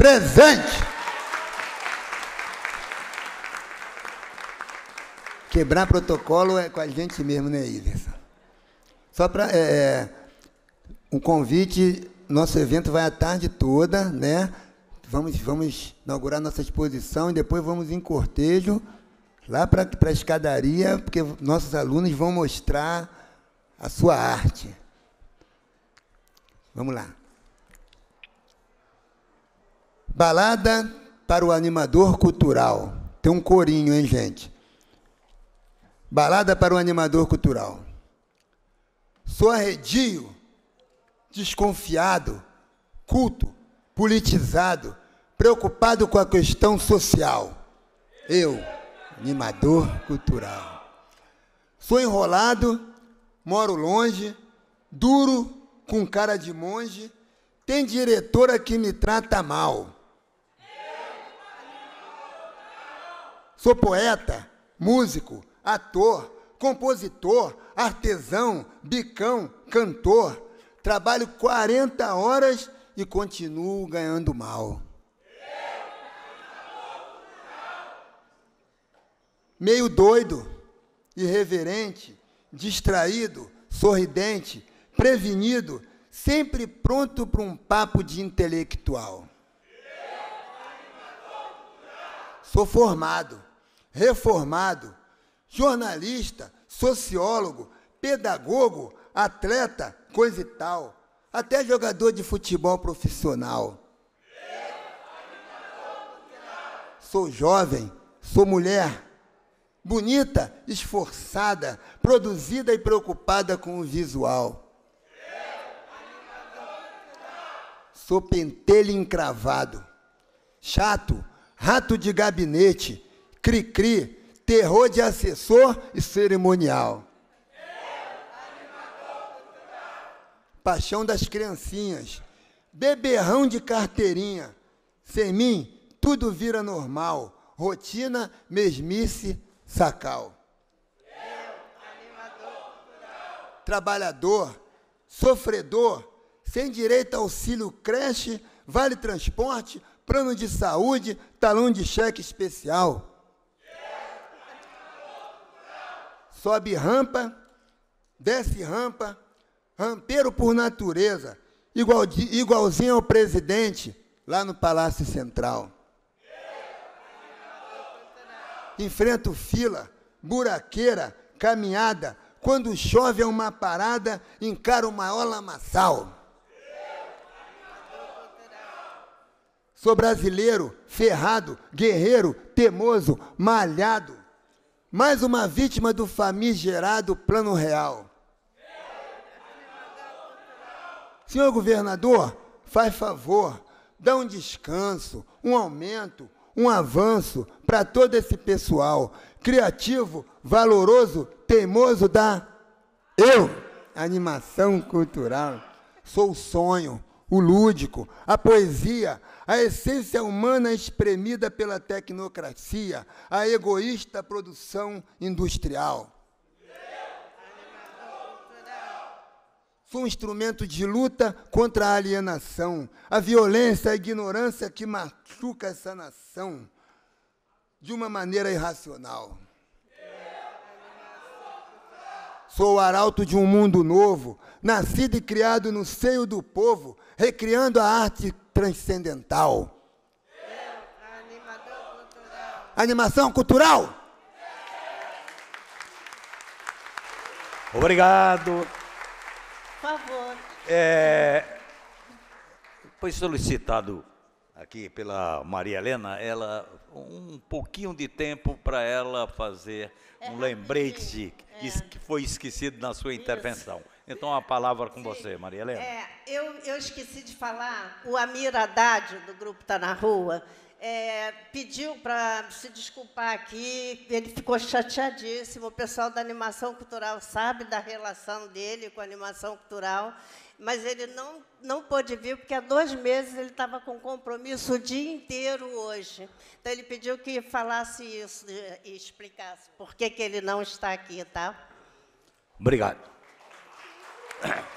presente. Quebrar protocolo é com a gente mesmo, né, Iverson? Só para é, é, um convite, nosso evento vai a tarde toda, né? Vamos, vamos inaugurar nossa exposição e depois vamos em cortejo lá para a escadaria, porque nossos alunos vão mostrar a sua arte. Vamos lá. Balada para o animador cultural. Tem um corinho, hein, gente? Balada para o animador cultural. Sou arredio, desconfiado, culto, politizado, preocupado com a questão social. Eu, animador cultural. Sou enrolado, moro longe, duro, com cara de monge, tem diretora que me trata mal. Sou poeta, músico, ator, compositor, artesão, bicão, cantor. Trabalho 40 horas e continuo ganhando mal. Meio doido, irreverente, distraído, sorridente, prevenido, sempre pronto para um papo de intelectual. Sou formado, reformado, jornalista, sociólogo, pedagogo, atleta, coisa e tal, até jogador de futebol profissional. Sou jovem, sou mulher, bonita, esforçada, produzida e preocupada com o visual. Sou pentelho encravado, chato, rato de gabinete, cri-cri, terror de assessor e cerimonial. Paixão das criancinhas, beberrão de carteirinha. Sem mim, tudo vira normal, rotina, mesmice, sacal. Trabalhador, sofredor, sem direito a auxílio creche, vale transporte, plano de saúde, talão de cheque especial. sobe rampa, desce rampa, rampeiro por natureza, igual, igualzinho ao presidente lá no Palácio Central. Enfrento fila, buraqueira, caminhada. Quando chove é uma parada, encaro o maior lamaçal. Sou brasileiro, ferrado, guerreiro, temoso, malhado mais uma vítima do famigerado Plano Real. Senhor governador, faz favor, dá um descanso, um aumento, um avanço para todo esse pessoal criativo, valoroso, teimoso da eu, animação cultural. Sou o sonho, o lúdico, a poesia, a essência humana é espremida pela tecnocracia, a egoísta produção industrial. Sou um instrumento de luta contra a alienação, a violência, a ignorância que machuca essa nação de uma maneira irracional. Sou o arauto de um mundo novo, nascido e criado no seio do povo, recriando a arte transcendental. Animação cultural? Obrigado. Por favor. É, foi solicitado aqui pela Maria Helena, ela um pouquinho de tempo para ela fazer um é lembrete é. que foi esquecido na sua intervenção. Isso. Então, a palavra com Sim. você, Maria Helena. É, eu, eu esqueci de falar, o Amir Haddad, do grupo Tá Na Rua, é, pediu para se desculpar aqui, ele ficou chateadíssimo. O pessoal da animação cultural sabe da relação dele com a animação cultural, mas ele não, não pôde vir porque há dois meses ele estava com compromisso o dia inteiro hoje. Então ele pediu que falasse isso e explicasse por que, que ele não está aqui, tá? Obrigado.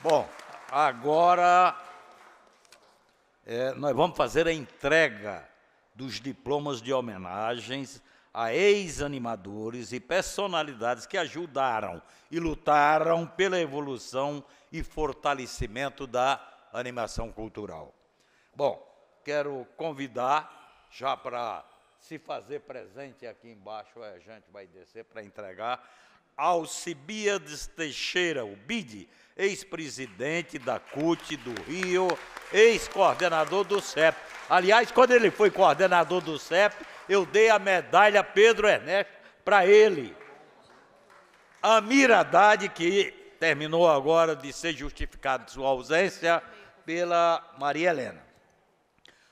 Bom, agora é, nós vamos fazer a entrega dos diplomas de homenagens a ex-animadores e personalidades que ajudaram e lutaram pela evolução e fortalecimento da animação cultural. Bom, quero convidar já para se fazer presente aqui embaixo, a gente vai descer para entregar Alcibiades Teixeira, o BID, ex-presidente da CUT do Rio, ex-coordenador do CEP. Aliás, quando ele foi coordenador do CEP, eu dei a medalha Pedro Ernesto para ele. Amir Haddad, que terminou agora de ser justificado sua ausência pela Maria Helena.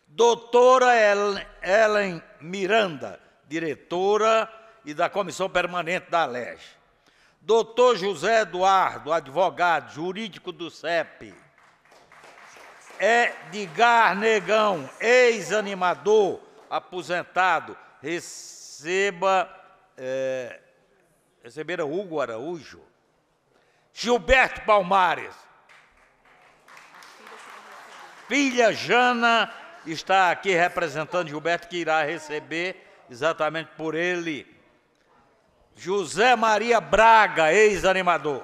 Doutora Ellen Miranda, diretora e da Comissão Permanente da Alege. Doutor José Eduardo, advogado jurídico do CEP. É Edgar Negão, ex-animador, aposentado, receba. É, recebera Hugo Araújo. Gilberto Palmares. Filha Jana está aqui representando Gilberto, que irá receber exatamente por ele José Maria Braga, ex-animador.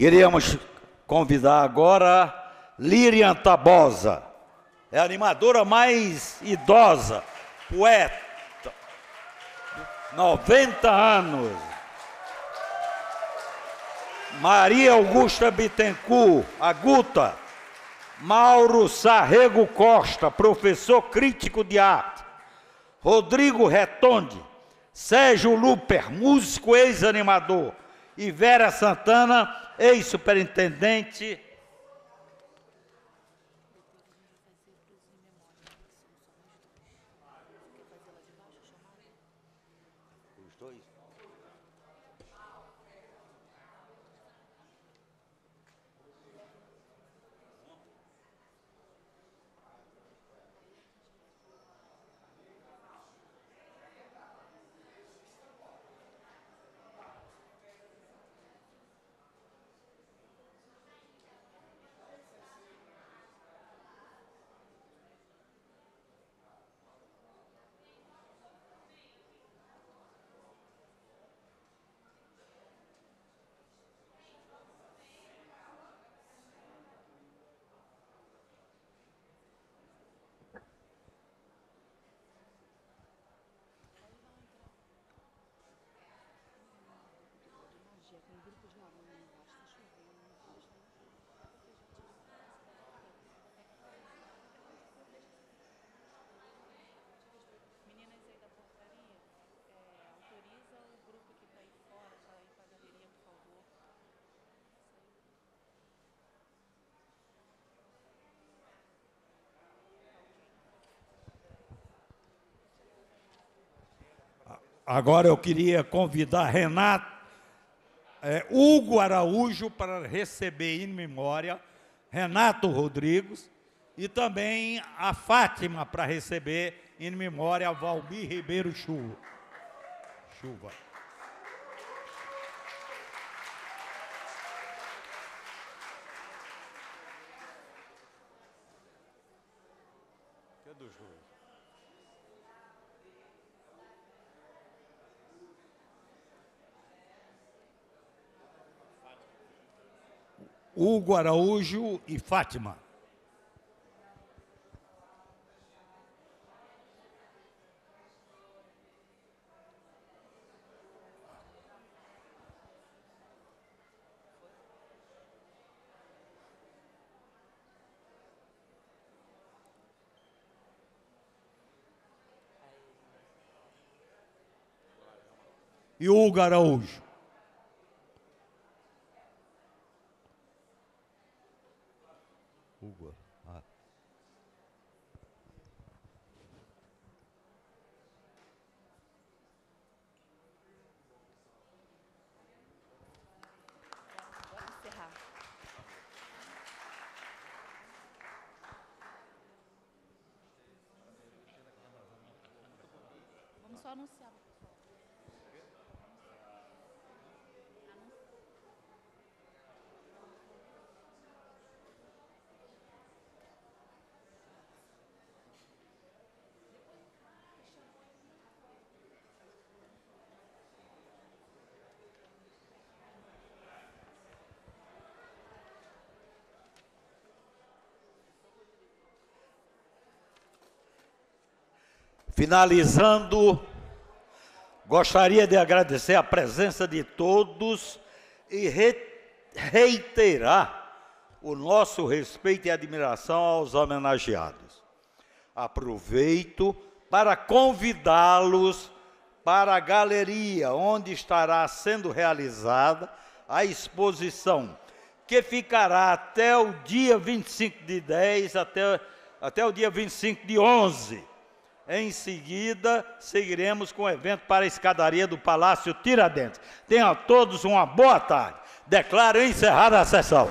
Queríamos convidar agora Lirian Tabosa, é a animadora mais idosa, poeta, 90 anos. Maria Augusta Bittencourt, a Guta. Mauro Sarrego Costa, professor crítico de arte. Rodrigo Retonde, Sérgio Luper, músico ex-animador. E Vera Santana, Ei, superintendente, Agora eu queria convidar Renato, é, Hugo Araújo para receber em memória Renato Rodrigues e também a Fátima para receber em memória Valmir Ribeiro Chuva. Chuva. Hugo Araújo e Fátima. e Hugo Araújo. Finalizando, gostaria de agradecer a presença de todos e reiterar o nosso respeito e admiração aos homenageados. Aproveito para convidá-los para a galeria onde estará sendo realizada a exposição, que ficará até o dia 25 de 10 até, até o dia 25 de 11 em seguida, seguiremos com o evento para a escadaria do Palácio Tiradentes. Tenham a todos uma boa tarde. Declaro encerrada a sessão.